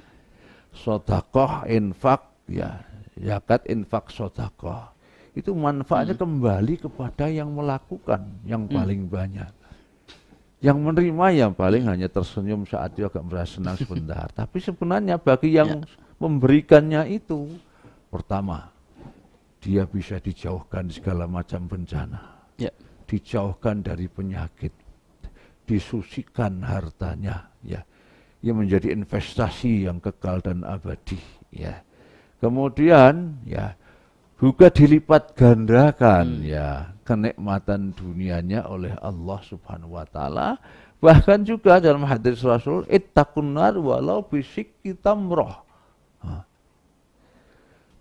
Sodakoh, infak, ya zakat, infak, sodakoh. Itu manfaatnya hmm. kembali kepada yang melakukan yang hmm. paling banyak. Yang menerima yang paling hanya tersenyum saat dia agak merasa senang sebentar. Tapi sebenarnya bagi yang ya. memberikannya itu, pertama dia bisa dijauhkan segala macam bencana, ya. dijauhkan dari penyakit, disusikan hartanya, ya, ia menjadi investasi yang kekal dan abadi, ya. Kemudian, ya, juga dilipat gandakan, hmm. ya, kenikmatan dunianya oleh Allah Subhanahu Wa Taala. Bahkan juga dalam hadis Rasul, ittaqun walau bisik kita meroh,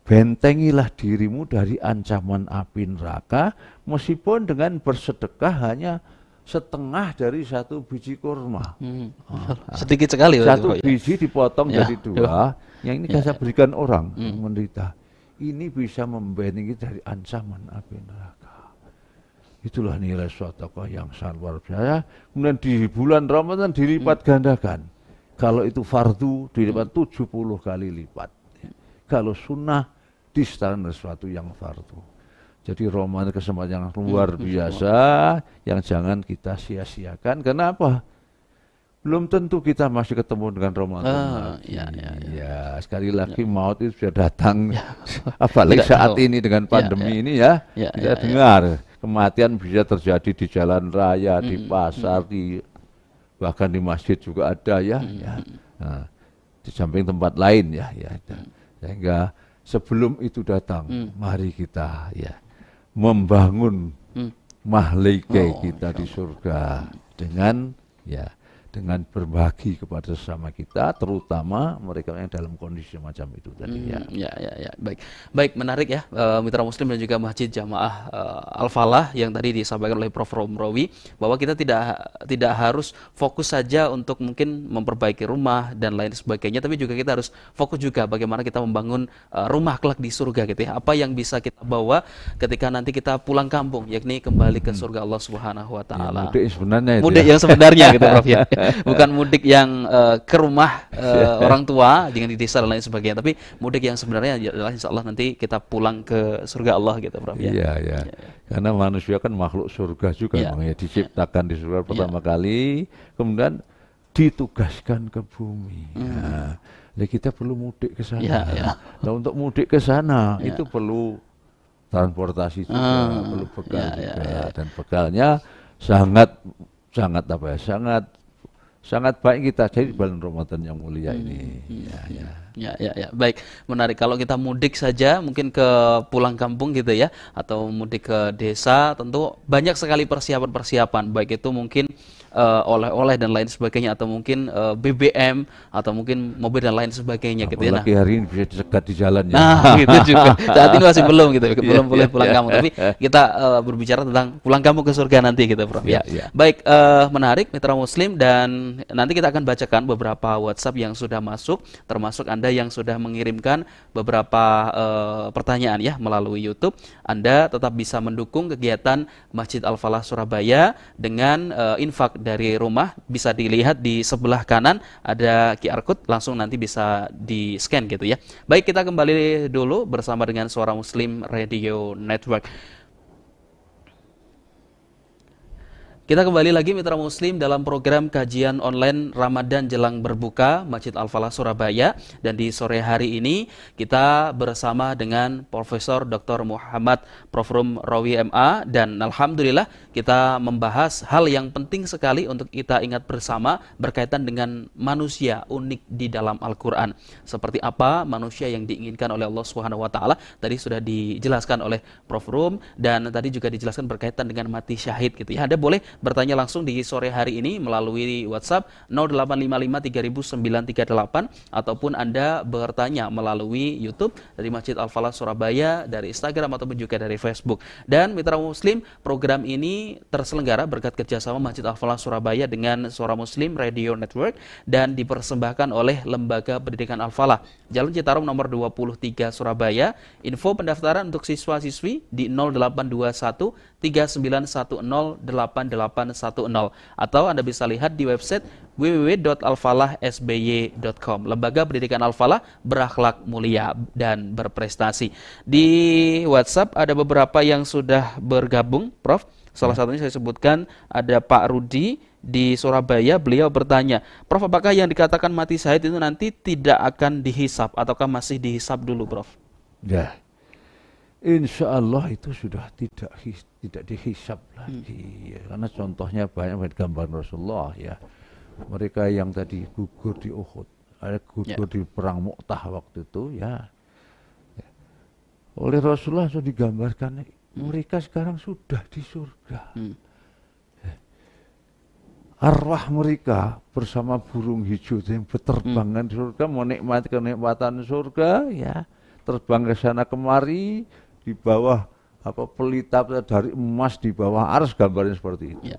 bentengilah dirimu dari ancaman api neraka meskipun dengan bersedekah hanya setengah dari satu biji kurma hmm. Ah, ah. sedikit sekali satu itu, ya? biji dipotong ya. jadi dua ya. yang ini ya. saya ya. berikan orang hmm. yang menderita ini bisa membentengi dari ancaman api neraka itulah nilai suatu yang sangat luar biasa kemudian di bulan Ramadan dilipat hmm. gandakan kalau itu fardu dilipat hmm. 70 kali lipat kalau sunnah di karena sesuatu yang fardu. Jadi Ramadan kesempatan yang hmm, luar hmm, biasa hmm. yang jangan kita sia-siakan. Kenapa? Belum tentu kita masih ketemu dengan Roma. Ah, ya, ya, ya. ya, sekali lagi ya. maut itu sudah datang. Ya. Apalagi tidak saat tahu. ini dengan ya, pandemi ya, ya. ini ya, ya kita ya, ya. dengar ya. kematian bisa terjadi di jalan raya, hmm, di pasar, hmm. di bahkan di masjid juga ada ya. Hmm. ya. Nah, di samping tempat lain ya, ya. Sehingga sebelum itu datang, hmm. mari kita ya membangun hmm. mahligai oh, kita di surga dengan ya dengan berbagi kepada sesama kita, terutama mereka yang dalam kondisi macam itu tadi hmm, ya. Ya, ya, ya. Baik, baik menarik ya, uh, Mitra Muslim dan juga Masjid Jamaah uh, eh, Al Falah yang tadi disampaikan oleh Prof. Romrawi bahwa kita tidak tidak harus fokus saja untuk mungkin memperbaiki rumah dan lain sebagainya, tapi juga kita harus fokus juga bagaimana kita membangun uh, rumah kelak di surga gitu ya. Apa yang bisa kita bawa ketika nanti kita pulang kampung, yakni kembali ke hmm. surga Allah Subhanahu Wa ya, Taala. Ya, mudik sebenarnya. itu. Mudik ya. yang sebenarnya gitu, Prof. Ya. bukan mudik yang uh, ke rumah uh, orang tua dengan di desa dan lain sebagainya tapi mudik yang sebenarnya adalah ya insya Allah nanti kita pulang ke surga Allah gitu Prof ya. Iya ya. Karena manusia kan makhluk surga juga ya. ya diciptakan ya. di surga pertama ya. kali kemudian ditugaskan ke bumi. Hmm. Nah, ya. Nah, kita perlu mudik ke sana. Ya, ya. Nah, untuk mudik ke sana ya. itu perlu transportasi juga, hmm. perlu bekal ya, juga ya, ya. dan bekalnya sangat sangat apa ya sangat sangat baik kita jadi bulan Ramadan yang mulia hmm. ini. Hmm. Ya, ya. ya, ya, ya. Baik, menarik. Kalau kita mudik saja, mungkin ke pulang kampung gitu ya, atau mudik ke desa, tentu banyak sekali persiapan-persiapan. Baik itu mungkin oleh-oleh uh, dan lain sebagainya atau mungkin uh, eh, BBM atau mungkin mobil dan lain sebagainya Apalagi gitu ya. Nah, hari ini bisa dicegat di jalan ya. Nah, gitu juga. Saat ini masih belum gitu, iya, belum iya, boleh yeah, pulang yeah. kamu Tapi kita uh, berbicara tentang pulang kamu ke surga nanti gitu, Prof. Yeah, ya. Yeah. Iya. Baik, uh, menarik Mitra Muslim dan nanti kita akan bacakan beberapa WhatsApp yang sudah masuk, termasuk Anda yang sudah mengirimkan beberapa uh, pertanyaan ya melalui YouTube. Anda tetap bisa mendukung kegiatan Masjid Al Falah Surabaya dengan uh, infak dari rumah bisa dilihat di sebelah kanan ada QR code langsung nanti bisa di scan gitu ya. Baik kita kembali dulu bersama dengan Suara Muslim Radio Network. Kita kembali lagi mitra muslim dalam program kajian online Ramadan jelang berbuka Masjid Al-Falah Surabaya dan di sore hari ini kita bersama dengan Profesor Dr. Muhammad Profrum Rawi MA dan alhamdulillah kita membahas hal yang penting sekali untuk kita ingat bersama berkaitan dengan manusia unik di dalam Al-Qur'an. Seperti apa manusia yang diinginkan oleh Allah Swt tadi sudah dijelaskan oleh Prof Rum dan tadi juga dijelaskan berkaitan dengan mati syahid gitu ya. Anda boleh bertanya langsung di sore hari ini melalui WhatsApp 0855300938 ataupun Anda bertanya melalui YouTube dari Masjid Al-Falah Surabaya, dari Instagram ataupun juga dari Facebook. Dan Mitra Muslim, program ini terselenggara berkat kerjasama Masjid Al-Falah Surabaya dengan Suara Muslim Radio Network dan dipersembahkan oleh Lembaga Pendidikan Al-Falah. Jalan Citarum nomor 23 Surabaya. Info pendaftaran untuk siswa-siswi di 0821 39108810 atau Anda bisa lihat di website www.alfalahsby.com Lembaga Pendidikan Alfalah berakhlak mulia dan berprestasi. Di WhatsApp ada beberapa yang sudah bergabung, Prof. Salah ya. satunya saya sebutkan ada Pak Rudi di Surabaya, beliau bertanya, Prof, apakah yang dikatakan mati syahid itu nanti tidak akan dihisap ataukah masih dihisap dulu, Prof? Ya, Insya Allah itu sudah tidak his, tidak dihisap lagi hmm. ya, karena contohnya banyak banget gambar Rasulullah ya mereka yang tadi gugur di Uhud ada gugur yeah. di perang Mu'tah waktu itu ya, ya. oleh Rasulullah sudah digambarkan eh, hmm. mereka sekarang sudah di surga hmm. Ya. arwah mereka bersama burung hijau yang berterbangan hmm. di surga menikmati kenikmatan surga ya terbang ke sana kemari di bawah apa pelita dari emas di bawah ars gambarnya seperti itu. Ya.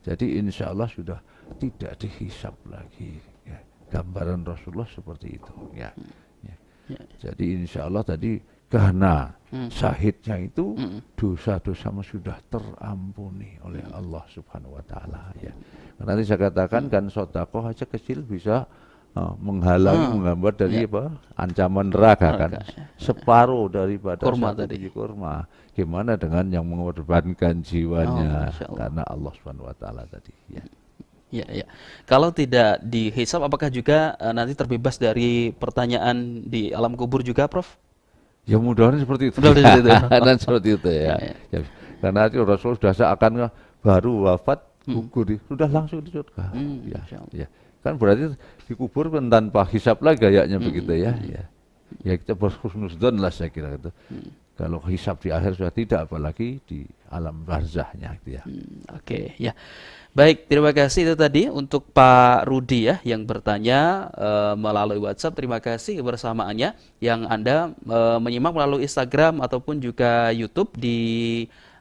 Jadi insya Allah sudah tidak dihisap lagi ya. gambaran Rasulullah seperti itu. Ya. Ya. ya. Jadi insya Allah tadi karena hmm. sahidnya itu hmm. dosa-dosa hmm. sudah terampuni oleh ya. Allah Subhanahu Wa Taala. Ya. Nanti saya katakan ya. kan sodako aja kecil bisa Oh, menghalangi hmm. menghambat dari ya. apa ancaman neraka kan separuh daripada kurma satu tadi. kurma gimana dengan yang mengorbankan jiwanya oh, karena Allah Subhanahu wa taala tadi ya Ya, ya. Kalau tidak dihisap, apakah juga uh, nanti terbebas dari pertanyaan di alam kubur juga, Prof? Ya mudah-mudahan seperti itu. mudah seperti itu. Dan seperti itu ya. ya, ya. ya. ya. Karena itu Rasul sudah seakan baru wafat hmm. gugur, hmm. sudah langsung di surga. Hmm, ya, ya. Kan berarti dikubur kan tanpa hisap lah gayanya hmm. begitu ya. ya. Ya kita don lah saya kira itu. Hmm. Kalau hisap di akhir sudah tidak apalagi di alam barzahnya gitu ya. Hmm, Oke okay, ya. Baik, terima kasih itu tadi untuk Pak Rudi ya yang bertanya e, melalui WhatsApp. Terima kasih bersamaannya yang Anda e, menyimak melalui Instagram ataupun juga YouTube di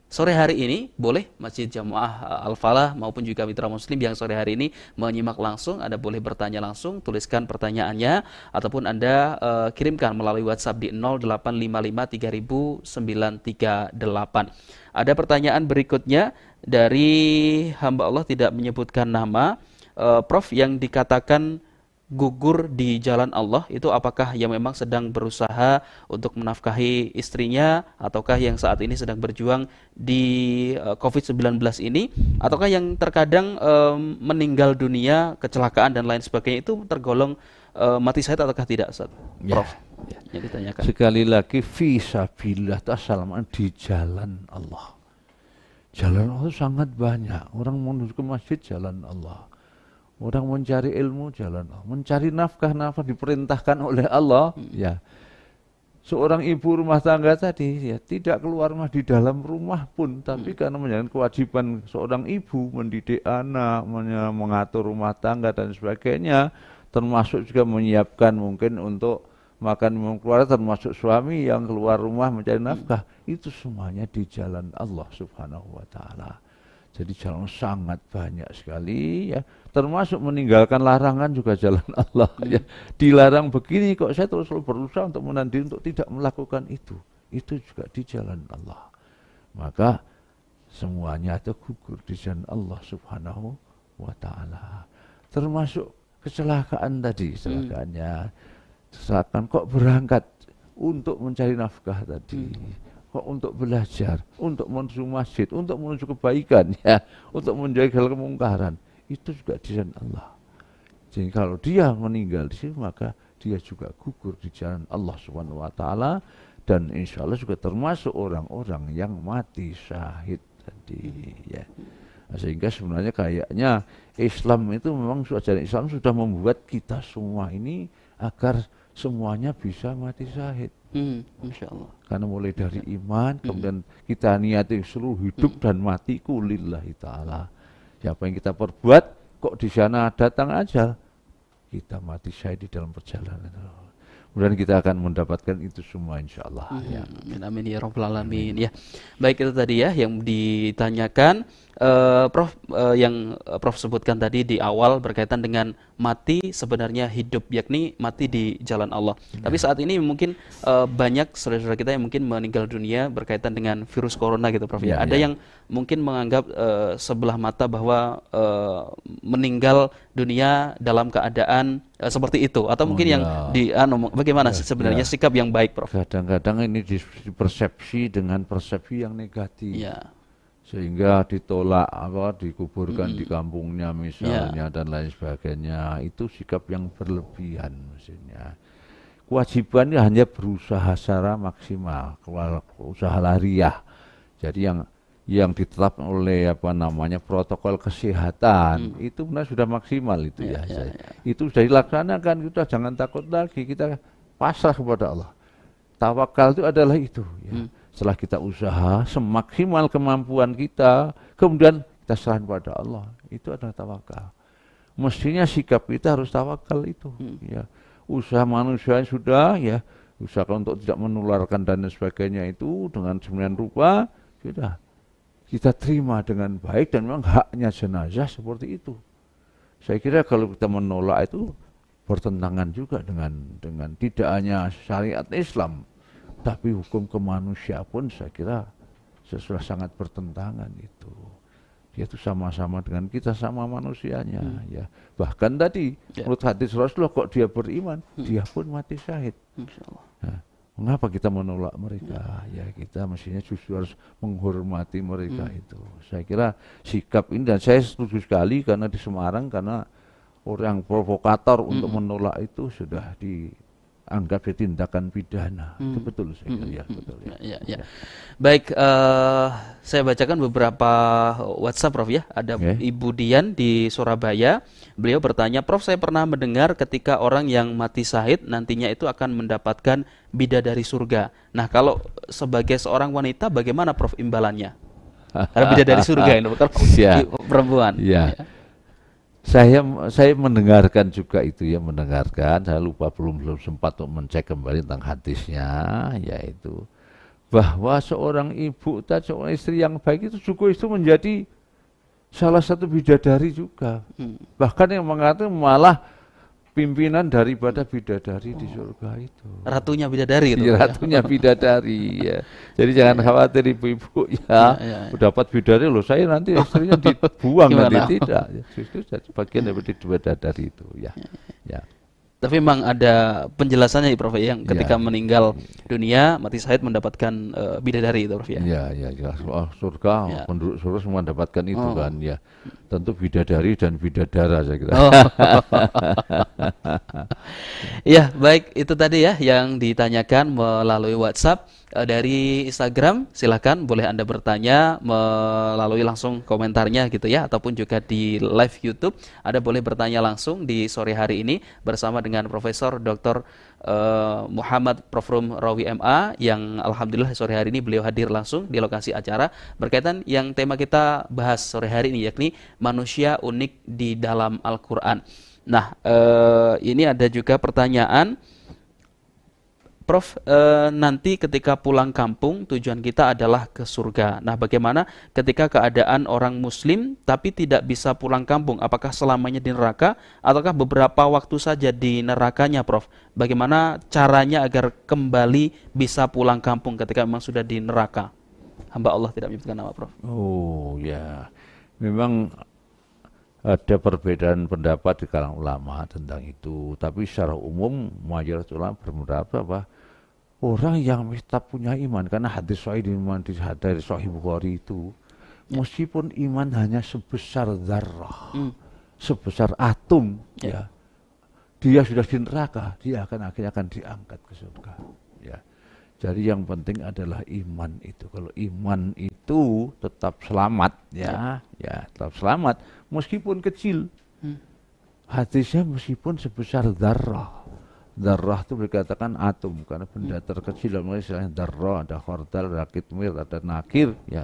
sore hari ini boleh masjid jamaah eh, Al-Falah maupun juga mitra muslim yang sore hari ini menyimak langsung Anda boleh bertanya langsung tuliskan pertanyaannya ataupun Anda uh, kirimkan melalui WhatsApp di 0855 30938 ada pertanyaan berikutnya dari hamba Allah tidak menyebutkan nama uh, Prof yang dikatakan gugur di jalan Allah itu apakah yang memang sedang berusaha untuk menafkahi istrinya ataukah yang saat ini sedang berjuang di eh, COVID-19 ini ataukah yang terkadang um, meninggal dunia kecelakaan dan lain sebagainya itu tergolong eh, mati syahid ataukah tidak Ustaz? Ya. Prof. Ya. Yang ditanyakan. Sekali lagi fisabilillah tasalam di jalan Allah. Jalan Allah sangat banyak. Orang menuju ke masjid jalan Allah Orang mencari ilmu jalan mencari nafkah nafkah diperintahkan oleh Allah, hmm. ya. Seorang ibu rumah tangga tadi ya tidak keluar rumah di dalam rumah pun, tapi hmm. karena menjalankan kewajiban seorang ibu mendidik anak, mengatur rumah tangga dan sebagainya, termasuk juga menyiapkan mungkin untuk makan minum keluarga termasuk suami yang keluar rumah mencari nafkah hmm. itu semuanya di jalan Allah Subhanahu wa taala. Jadi jalan sangat banyak sekali ya, termasuk meninggalkan larangan juga jalan Allah ya. hmm. ya. Dilarang begini kok saya terus berusaha untuk menandiri untuk tidak melakukan itu. Itu juga di jalan Allah. Maka semuanya itu gugur di jalan Allah Subhanahu wa taala. Termasuk kecelakaan tadi, kecelakaannya. Hmm. Kecelakaan kok berangkat untuk mencari nafkah tadi. Hmm kok untuk belajar, untuk menuju masjid, untuk menuju kebaikan, ya, untuk menjaga kemungkaran. Itu juga jalan Allah. Jadi kalau dia meninggal di sini maka dia juga gugur di jalan Allah Subhanahu wa taala dan insya Allah juga termasuk orang-orang yang mati syahid tadi ya. Nah, sehingga sebenarnya kayaknya Islam itu memang ajaran Islam sudah membuat kita semua ini agar semuanya bisa mati syahid. Hmm, Insya Allah. Karena mulai dari iman, hmm. kemudian hmm. kita niati seluruh hidup hmm. dan matiku lillahi ta'ala. Siapa yang kita perbuat, kok di sana datang aja. Kita mati syahid di dalam perjalanan. Kemudian kita akan mendapatkan itu semua insya Allah. Hmm. Ya. Amin, amin ya robbal alamin. Ya. Baik itu tadi ya yang ditanyakan uh, Prof uh, yang eh, Prof sebutkan tadi di awal berkaitan dengan mati sebenarnya hidup yakni mati di jalan Allah. Hmm. Tapi saat ini mungkin uh, banyak saudara-saudara kita yang mungkin meninggal dunia berkaitan dengan virus corona gitu Prof ya. ya Ada ya. yang mungkin menganggap uh, sebelah mata bahwa uh, meninggal dunia dalam keadaan uh, seperti itu atau oh, mungkin ya. yang di anu bagaimana ya, sebenarnya ya. sikap yang baik Prof. Kadang-kadang ini dipersepsi dengan persepsi yang negatif. Ya sehingga ditolak apa dikuburkan mm -hmm. di kampungnya misalnya yeah. dan lain sebagainya itu sikap yang berlebihan mestinya kewajibannya hanya berusaha secara maksimal usaha lariah jadi yang yang ditetapkan oleh apa namanya protokol kesehatan mm. itu benar sudah maksimal itu yeah, ya yeah, yeah. Ya. itu sudah dilaksanakan kita jangan takut lagi kita pasrah kepada Allah tawakal itu adalah itu ya. Mm setelah kita usaha semaksimal kemampuan kita, kemudian kita serahkan pada Allah. Itu adalah tawakal. Mestinya sikap kita harus tawakal itu. Hmm. Ya. Usaha manusia sudah ya, usaha untuk tidak menularkan dan sebagainya itu dengan sembilan rupa sudah kita terima dengan baik dan memang haknya jenazah seperti itu. Saya kira kalau kita menolak itu bertentangan juga dengan dengan tidak hanya syariat Islam, tapi hukum kemanusiaan pun saya kira sesudah sangat bertentangan itu. Dia itu sama-sama dengan kita sama manusianya hmm. ya. Bahkan tadi ya. menurut hadis Rasulullah kok dia beriman, hmm. dia pun mati syahid. Nah, mengapa kita menolak mereka? Ya, ya kita mestinya justru harus menghormati mereka hmm. itu. Saya kira sikap ini dan saya setuju sekali karena di Semarang karena orang provokator hmm. untuk menolak itu sudah di anggap tindakan pidana. Hmm. Itu betul saya hmm, hmm, hmm. Ya, betul, ya. Ya, ya. ya. Baik, uh, saya bacakan beberapa WhatsApp Prof ya. Ada okay. Ibu Dian di Surabaya. Beliau bertanya, Prof saya pernah mendengar ketika orang yang mati syahid nantinya itu akan mendapatkan bida dari surga. Nah kalau sebagai seorang wanita bagaimana Prof imbalannya? Karena bida dari surga ini, bukan? Iya. Perempuan. Iya. Ya. ya saya saya mendengarkan juga itu ya mendengarkan saya lupa belum belum sempat untuk mencek kembali tentang hadisnya yaitu bahwa seorang ibu tadi seorang istri yang baik itu juga itu menjadi salah satu bidadari juga hmm. bahkan yang mengatakan malah pimpinan daripada bidadari oh. di surga itu. Ratunya bidadari itu. Iya, ya, ratunya bidadari ya. Jadi jangan iya, iya. khawatir ibu-ibu ya, ya, ya, ya. dapat bidadari loh saya nanti oh. istrinya dibuang Gimana? nanti tidak. Ya. Justru bagian dari bidadari itu ya. Ya. Tapi memang ada penjelasannya Prof ya, yang ketika ya. meninggal dunia mati syahid mendapatkan uh, bidadari itu Prof ya. Iya, ya, ya. surga ya. penduduk surga semua mendapatkan itu oh. kan ya tentu bidadari dan bidadara saya kira. Oh. ya baik itu tadi ya yang ditanyakan melalui WhatsApp eh, dari Instagram silahkan boleh anda bertanya melalui langsung komentarnya gitu ya ataupun juga di live YouTube Ada boleh bertanya langsung di sore hari ini bersama dengan Profesor Dr. Eh, Muhammad Prof. Rawi MA yang alhamdulillah sore hari ini beliau hadir langsung di lokasi acara berkaitan yang tema kita bahas sore hari ini yakni manusia unik di dalam Al-Qur'an. Nah, eh, ini ada juga pertanyaan Prof, eh, nanti ketika pulang kampung tujuan kita adalah ke surga. Nah, bagaimana ketika keadaan orang muslim tapi tidak bisa pulang kampung? Apakah selamanya di neraka ataukah beberapa waktu saja di nerakanya, Prof? Bagaimana caranya agar kembali bisa pulang kampung ketika memang sudah di neraka? Hamba Allah tidak menyebutkan nama, Prof. Oh, ya. Memang ada perbedaan pendapat di kalangan ulama tentang itu, tapi secara umum majelis ulama berpendapat bahwa orang yang mesti punya iman karena hadis sahih di iman di hadis sahih Bukhari itu ya. meskipun iman hanya sebesar darah hmm. sebesar atom ya. ya dia sudah di neraka dia akan akhirnya akan diangkat ke surga ya jadi yang penting adalah iman itu kalau iman itu tetap selamat ya ya, ya tetap selamat meskipun kecil hmm. hadisnya meskipun sebesar darah Darah itu dikatakan atom karena benda hmm. terkecil dalam istilahnya darah ada khordal, ada kitmir, ada nakir ya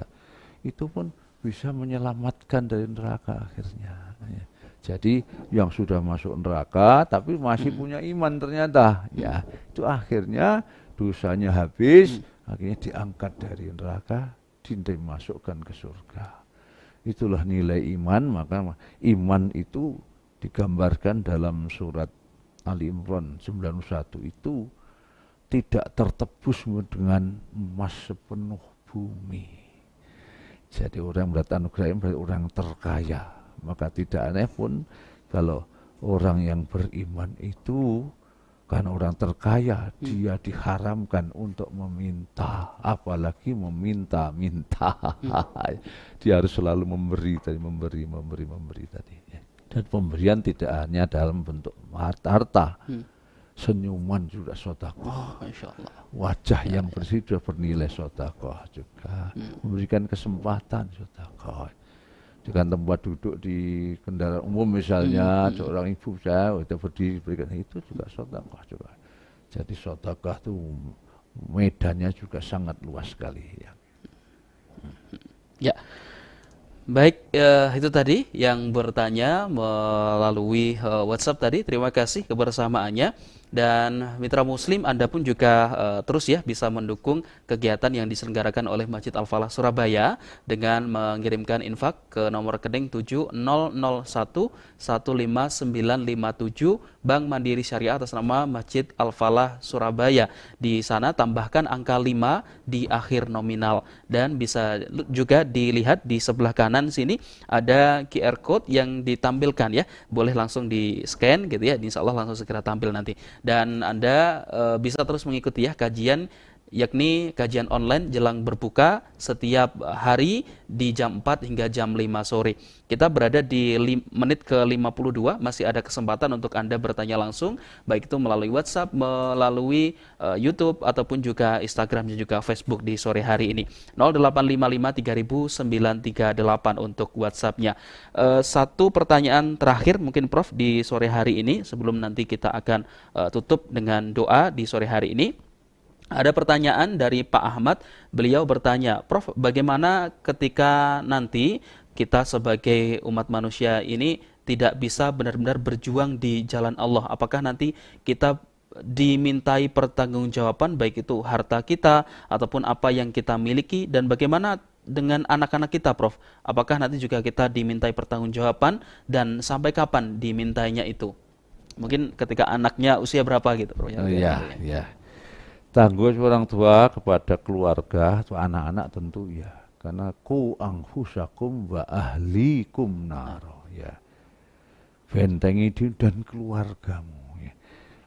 itu pun bisa menyelamatkan dari neraka akhirnya. Ya. Jadi yang sudah masuk neraka tapi masih hmm. punya iman ternyata ya itu akhirnya dosanya habis hmm. akhirnya diangkat dari neraka dimasukkan ke surga. Itulah nilai iman maka iman itu digambarkan dalam surat Ali Imran 91 itu tidak tertebus dengan emas sepenuh bumi. Jadi orang berat anugerah ini berarti orang terkaya. Maka tidak aneh pun kalau orang yang beriman itu kan orang terkaya hmm. dia diharamkan untuk meminta apalagi meminta-minta hmm. dia harus selalu memberi tadi memberi memberi memberi tadi dan pemberian tidak hanya dalam bentuk harta, harta. Hmm. senyuman juga sodakoh oh, wajah ya, yang ya. bersih ya. bernilai sodakoh juga hmm. memberikan kesempatan sodakoh dengan tempat duduk di kendaraan umum misalnya hmm. hmm. seorang ibu saya itu berdiri berikan itu juga sodakoh juga jadi sodakoh itu medannya juga sangat luas sekali ya hmm. ya Baik, eh, itu tadi yang bertanya melalui eh, WhatsApp tadi. Terima kasih kebersamaannya. Dan mitra muslim Anda pun juga uh, terus ya bisa mendukung kegiatan yang diselenggarakan oleh Masjid Al-Falah Surabaya dengan mengirimkan infak ke nomor rekening tujuh Bank Mandiri Syariah atas nama Masjid Al-Falah Surabaya. Di sana tambahkan angka 5 di akhir nominal dan bisa juga dilihat di sebelah kanan sini ada QR code yang ditampilkan ya. Boleh langsung di-scan gitu ya. Insya Allah langsung segera tampil nanti dan Anda uh, bisa terus mengikuti ya kajian yakni kajian online jelang berbuka setiap hari di jam 4 hingga jam 5 sore. Kita berada di menit ke-52, masih ada kesempatan untuk Anda bertanya langsung, baik itu melalui WhatsApp, melalui uh, YouTube, ataupun juga Instagram dan juga Facebook di sore hari ini. 0855-3938 untuk WhatsApp-nya. Uh, satu pertanyaan terakhir mungkin Prof di sore hari ini, sebelum nanti kita akan uh, tutup dengan doa di sore hari ini. Ada pertanyaan dari Pak Ahmad, beliau bertanya, Prof, bagaimana ketika nanti kita sebagai umat manusia ini tidak bisa benar-benar berjuang di jalan Allah? Apakah nanti kita dimintai pertanggungjawaban baik itu harta kita ataupun apa yang kita miliki dan bagaimana dengan anak-anak kita Prof? Apakah nanti juga kita dimintai pertanggungjawaban dan sampai kapan dimintainya itu? Mungkin ketika anaknya usia berapa gitu Prof? Ya, oh, iya, iya tanggung orang tua kepada keluarga atau anak-anak tentu ya karena ku angfusakum wa ahlikum naro ya bentengi diri dan keluargamu ya.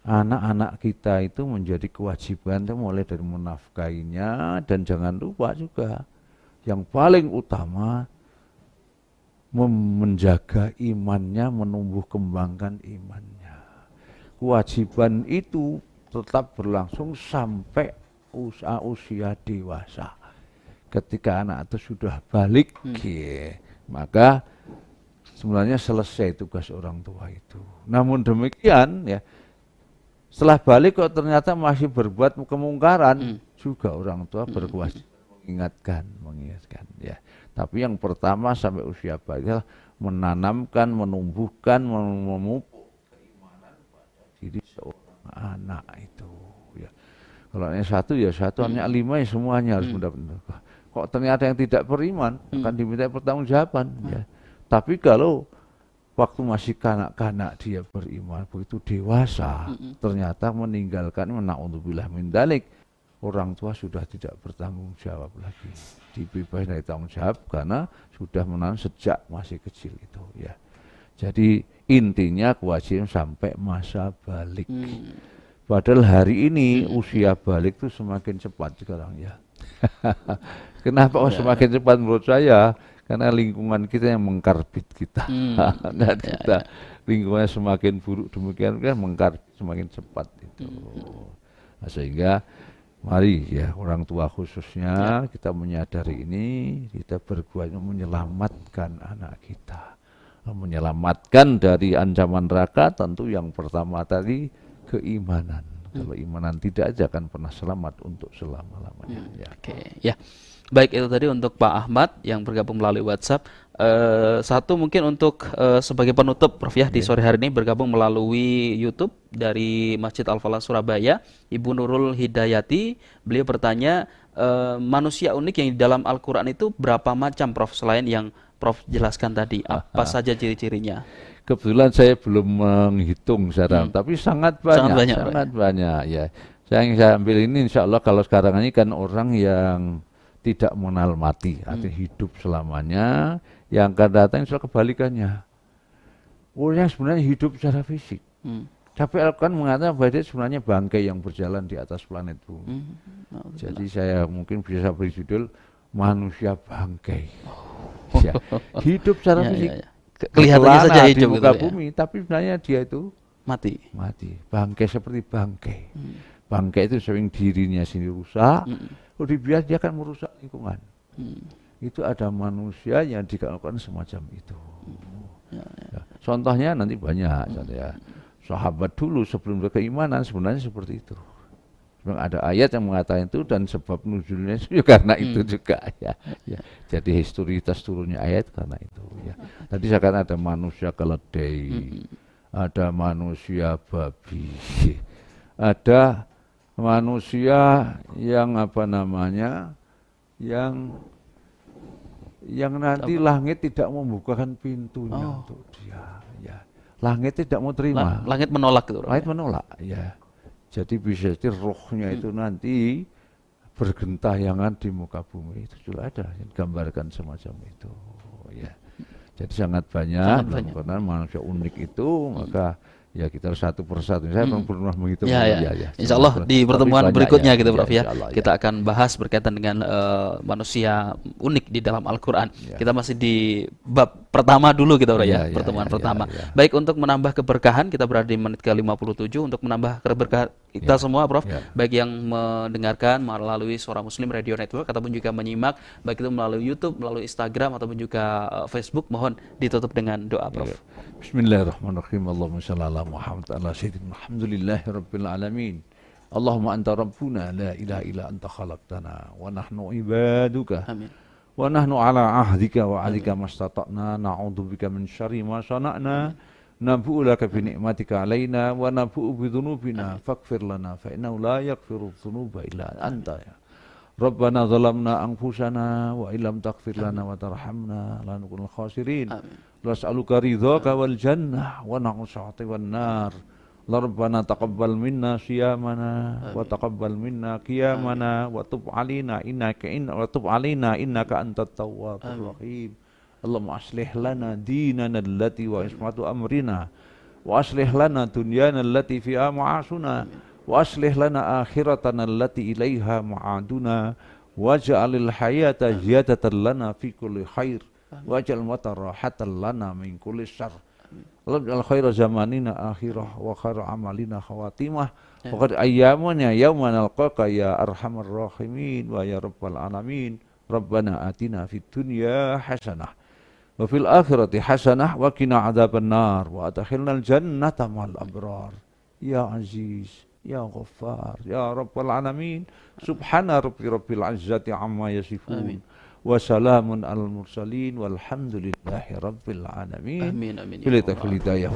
anak-anak kita itu menjadi kewajiban itu mulai dari menafkainya dan jangan lupa juga yang paling utama menjaga imannya menumbuh kembangkan imannya kewajiban itu tetap berlangsung sampai usia, usia dewasa. Ketika anak itu sudah balik, hmm. ye, maka sebenarnya selesai tugas orang tua itu. Namun demikian ya, setelah balik kok ternyata masih berbuat kemungkaran, hmm. juga orang tua hmm. berkuasa mengingatkan, mengingatkan ya. Tapi yang pertama sampai usia balik menanamkan, menumbuhkan, memupuk keimanan pada diri seorang anak itu ya kalau hanya satu ya satu hanya hmm. lima ya semuanya harus hmm. mendapat kok ternyata yang tidak beriman hmm. akan diminta pertanggungjawaban hmm. ya tapi kalau waktu masih kanak-kanak dia beriman begitu dewasa hmm. ternyata meninggalkan untuk bilah mindalik orang tua sudah tidak bertanggung jawab lagi dibebas dari tanggung jawab karena sudah menang sejak masih kecil itu ya jadi Intinya Kuasim sampai masa balik. Hmm. Padahal hari ini hmm. usia balik itu semakin cepat sekarang ya. Kenapa ya. semakin cepat menurut saya? Karena lingkungan kita yang mengkarbit kita. Hmm. ya, kita ya, lingkungannya semakin buruk demikian kan mengkarbit semakin cepat itu. Hmm. Nah, sehingga Mari ya orang tua khususnya ya. kita menyadari ini kita berbuat menyelamatkan anak kita menyelamatkan dari ancaman neraka tentu yang pertama tadi keimanan. Hmm. Kalau imanan tidak aja akan pernah selamat untuk selama-lamanya. Hmm. Ya. Oke, okay. ya. Baik itu tadi untuk Pak Ahmad yang bergabung melalui WhatsApp. Uh, satu mungkin untuk uh, sebagai penutup Prof ya yeah. di iya. sore hari ini bergabung melalui YouTube dari Masjid Al Falah Surabaya, Ibu Nurul Hidayati. Beliau bertanya uh, manusia unik yang di dalam Al-Qur'an itu berapa macam Prof selain yang Prof jelaskan tadi apa Aha. saja ciri-cirinya? Kebetulan saya belum menghitung sekarang, hmm. tapi sangat banyak, sangat banyak, sangat banyak. ya. Saya yang saya ambil ini, insya Allah kalau sekarang ini kan orang yang tidak mengenal mati, hmm. artinya hidup selamanya. Yang akan datang insya Allah kebalikannya. Orang yang sebenarnya hidup secara fisik. Hmm. Tapi al mengatakan bahwa dia sebenarnya bangkai yang berjalan di atas planet bumi. Hmm. Nah, Jadi saya mungkin bisa beri judul manusia bangkai. Oh ya. hidup secara ya, ya fisik ya, ya. kelihatannya saja hidup di muka bumi ya. tapi sebenarnya dia itu mati mati bangke seperti bangke hmm. bangkai itu sering dirinya sendiri rusak hmm. kalau dibiarkan dia akan merusak lingkungan hmm. itu ada manusia yang dilakukan semacam itu hmm. ya, ya. ya contohnya nanti banyak hmm. contohnya sahabat dulu sebelum berkeimanan sebenarnya seperti itu memang ada ayat yang mengatakan itu dan sebab nuzulnya itu ya karena hmm. itu juga ya. ya. Jadi historitas turunnya ayat karena itu ya. Tadi saya katakan ada manusia keledai, hmm. ada manusia babi, ada manusia yang apa namanya yang yang nanti apa? langit tidak membukakan pintunya oh. untuk dia ya. Langit tidak mau terima. Langit menolak gitu. Langit ya. menolak ya. Jadi bisa jadi rohnya itu hmm. nanti bergentayangan di muka bumi itu juga ada yang gambarkan semacam itu. Ya. Jadi sangat banyak, sangat banyak. manusia unik itu hmm. maka ya kita harus satu persatu. Saya hmm. pernah menghitung. Ya, ya. ya, ya. Insya Allah di pertemuan ya. berikutnya gitu, ya, gitu Prof ya, ya Allah, ya. kita akan bahas berkaitan dengan uh, manusia unik di dalam Al-Quran. Ya. Kita masih di bab pertama dulu kita bro ya, ya pertemuan ya, pertama. Ya, ya. Baik untuk menambah keberkahan kita berada di menit ke 57 untuk menambah keberkahan kita ya, semua Prof, ya. baik yang mendengarkan melalui Suara Muslim Radio Network ataupun juga menyimak baik itu melalui YouTube, melalui Instagram ataupun juga uh, Facebook mohon ditutup dengan doa Prof. Ya. Bismillahirrahmanirrahim. Allahumma shalli ala Muhammad ala sayyidina Alhamdulillahirabbil alamin. Allahumma anta rabbuna la ilaha illa anta khalaqtana wa nahnu ibaduka. Amin wa nahnu ala ahdika wa alika iya. mastata'na na'udzubika min syarri ma sana'na nabu'u laka bi ni'matika alaina wa nabu'u bi dhunubina faghfir lana fa innahu la yaghfiru dhunuba illa anta ya Rabbana zalamna anfusana wa illam taghfir lana wa tarhamna lanakunal khasirin. Amin. Nas'aluka ridhaka wal jannah wa na'udzubika wan nar. Amin. Rabbana taqabbal minna siyamana wa taqabbal minna qiyamana wa tub alina innaka in wa tub alina innaka antat tawwabur rahim. lana dinana allati wa ismatu amrina wa aslih lana dunyana allati fiha ma'asuna wa lana akhiratana allati ilaiha ma'anduna. waj'alil hayata ziyadatan lana fi kulli khair waj'al mata rahatan lana min kulli syarr Labdal khaira zamanina akhirah wa khaira amalina khawatimah wa ya. qad Yauman yawma nalqaka ya arhamar rahimin wa ya rabbal alamin Rabbana atina fid dunya hasanah wa fil akhirati hasanah wa qina adzabannar wa adkhilnal jannata ma'al abrar ya aziz Ya Ghaffar, Ya Rabbal Alamin, Subhana Rabbi Rabbil Izzati Amma Yasifun. Amin wassalamun al mursalin walhamdulillahi rabbil alamin amin amin ya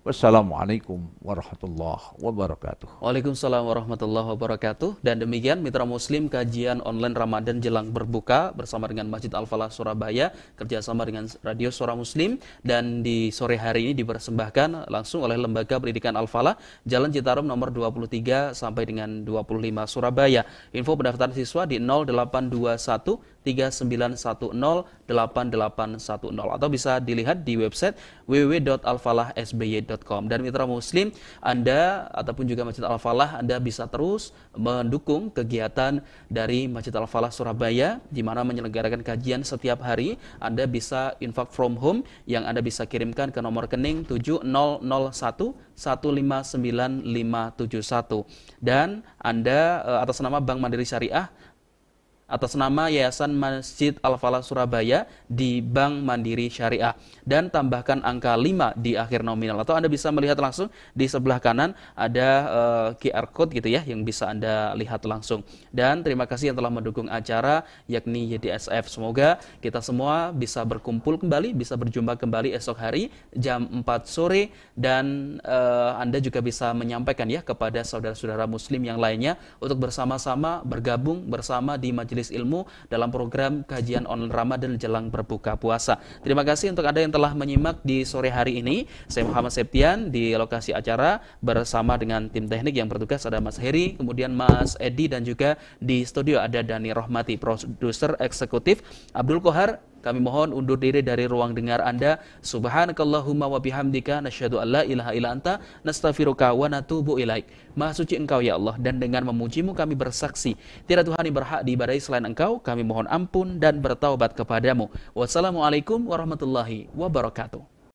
Wassalamualaikum warahmatullahi wabarakatuh. Waalaikumsalam warahmatullahi wabarakatuh. Dan demikian Mitra Muslim kajian online Ramadan jelang berbuka bersama dengan Masjid Al-Falah Surabaya kerjasama dengan Radio Suara Muslim dan di sore hari ini dipersembahkan langsung oleh Lembaga Pendidikan Al-Falah Jalan Citarum nomor 23 sampai dengan 25 Surabaya. Info pendaftaran siswa di 0821 3910 8810 atau bisa dilihat di website www.alfalahsby.com dan mitra muslim Anda ataupun juga Masjid Al-Falah Anda bisa terus mendukung kegiatan dari Masjid Al-Falah Surabaya di mana menyelenggarakan kajian setiap hari Anda bisa infak from home yang Anda bisa kirimkan ke nomor rekening 7001 159571 dan Anda eh, atas nama Bank Mandiri Syariah atas nama Yayasan Masjid Al-Falah Surabaya di Bank Mandiri Syariah dan tambahkan angka 5 di akhir nominal atau Anda bisa melihat langsung di sebelah kanan ada uh, eh, QR code gitu ya yang bisa Anda lihat langsung dan terima kasih yang telah mendukung acara yakni YDSF semoga kita semua bisa berkumpul kembali bisa berjumpa kembali esok hari jam 4 sore dan uh, Anda juga bisa menyampaikan ya kepada saudara-saudara muslim yang lainnya untuk bersama-sama bergabung bersama di majelis majelis ilmu dalam program kajian online Ramadan jelang berbuka puasa. Terima kasih untuk Anda yang telah menyimak di sore hari ini. Saya Muhammad Septian di lokasi acara bersama dengan tim teknik yang bertugas ada Mas Heri, kemudian Mas Edi dan juga di studio ada Dani Rohmati, produser eksekutif Abdul Kohar kami mohon undur diri dari ruang dengar Anda. Subhanakallahumma wa bihamdika nasyhadu an ilaha illa anta nastaghfiruka wa natubu ilaik. Maha suci Engkau ya Allah dan dengan memujimu kami bersaksi tiada Tuhan yang berhak diibadahi selain Engkau. Kami mohon ampun dan bertaubat kepadamu. Wassalamualaikum warahmatullahi wabarakatuh.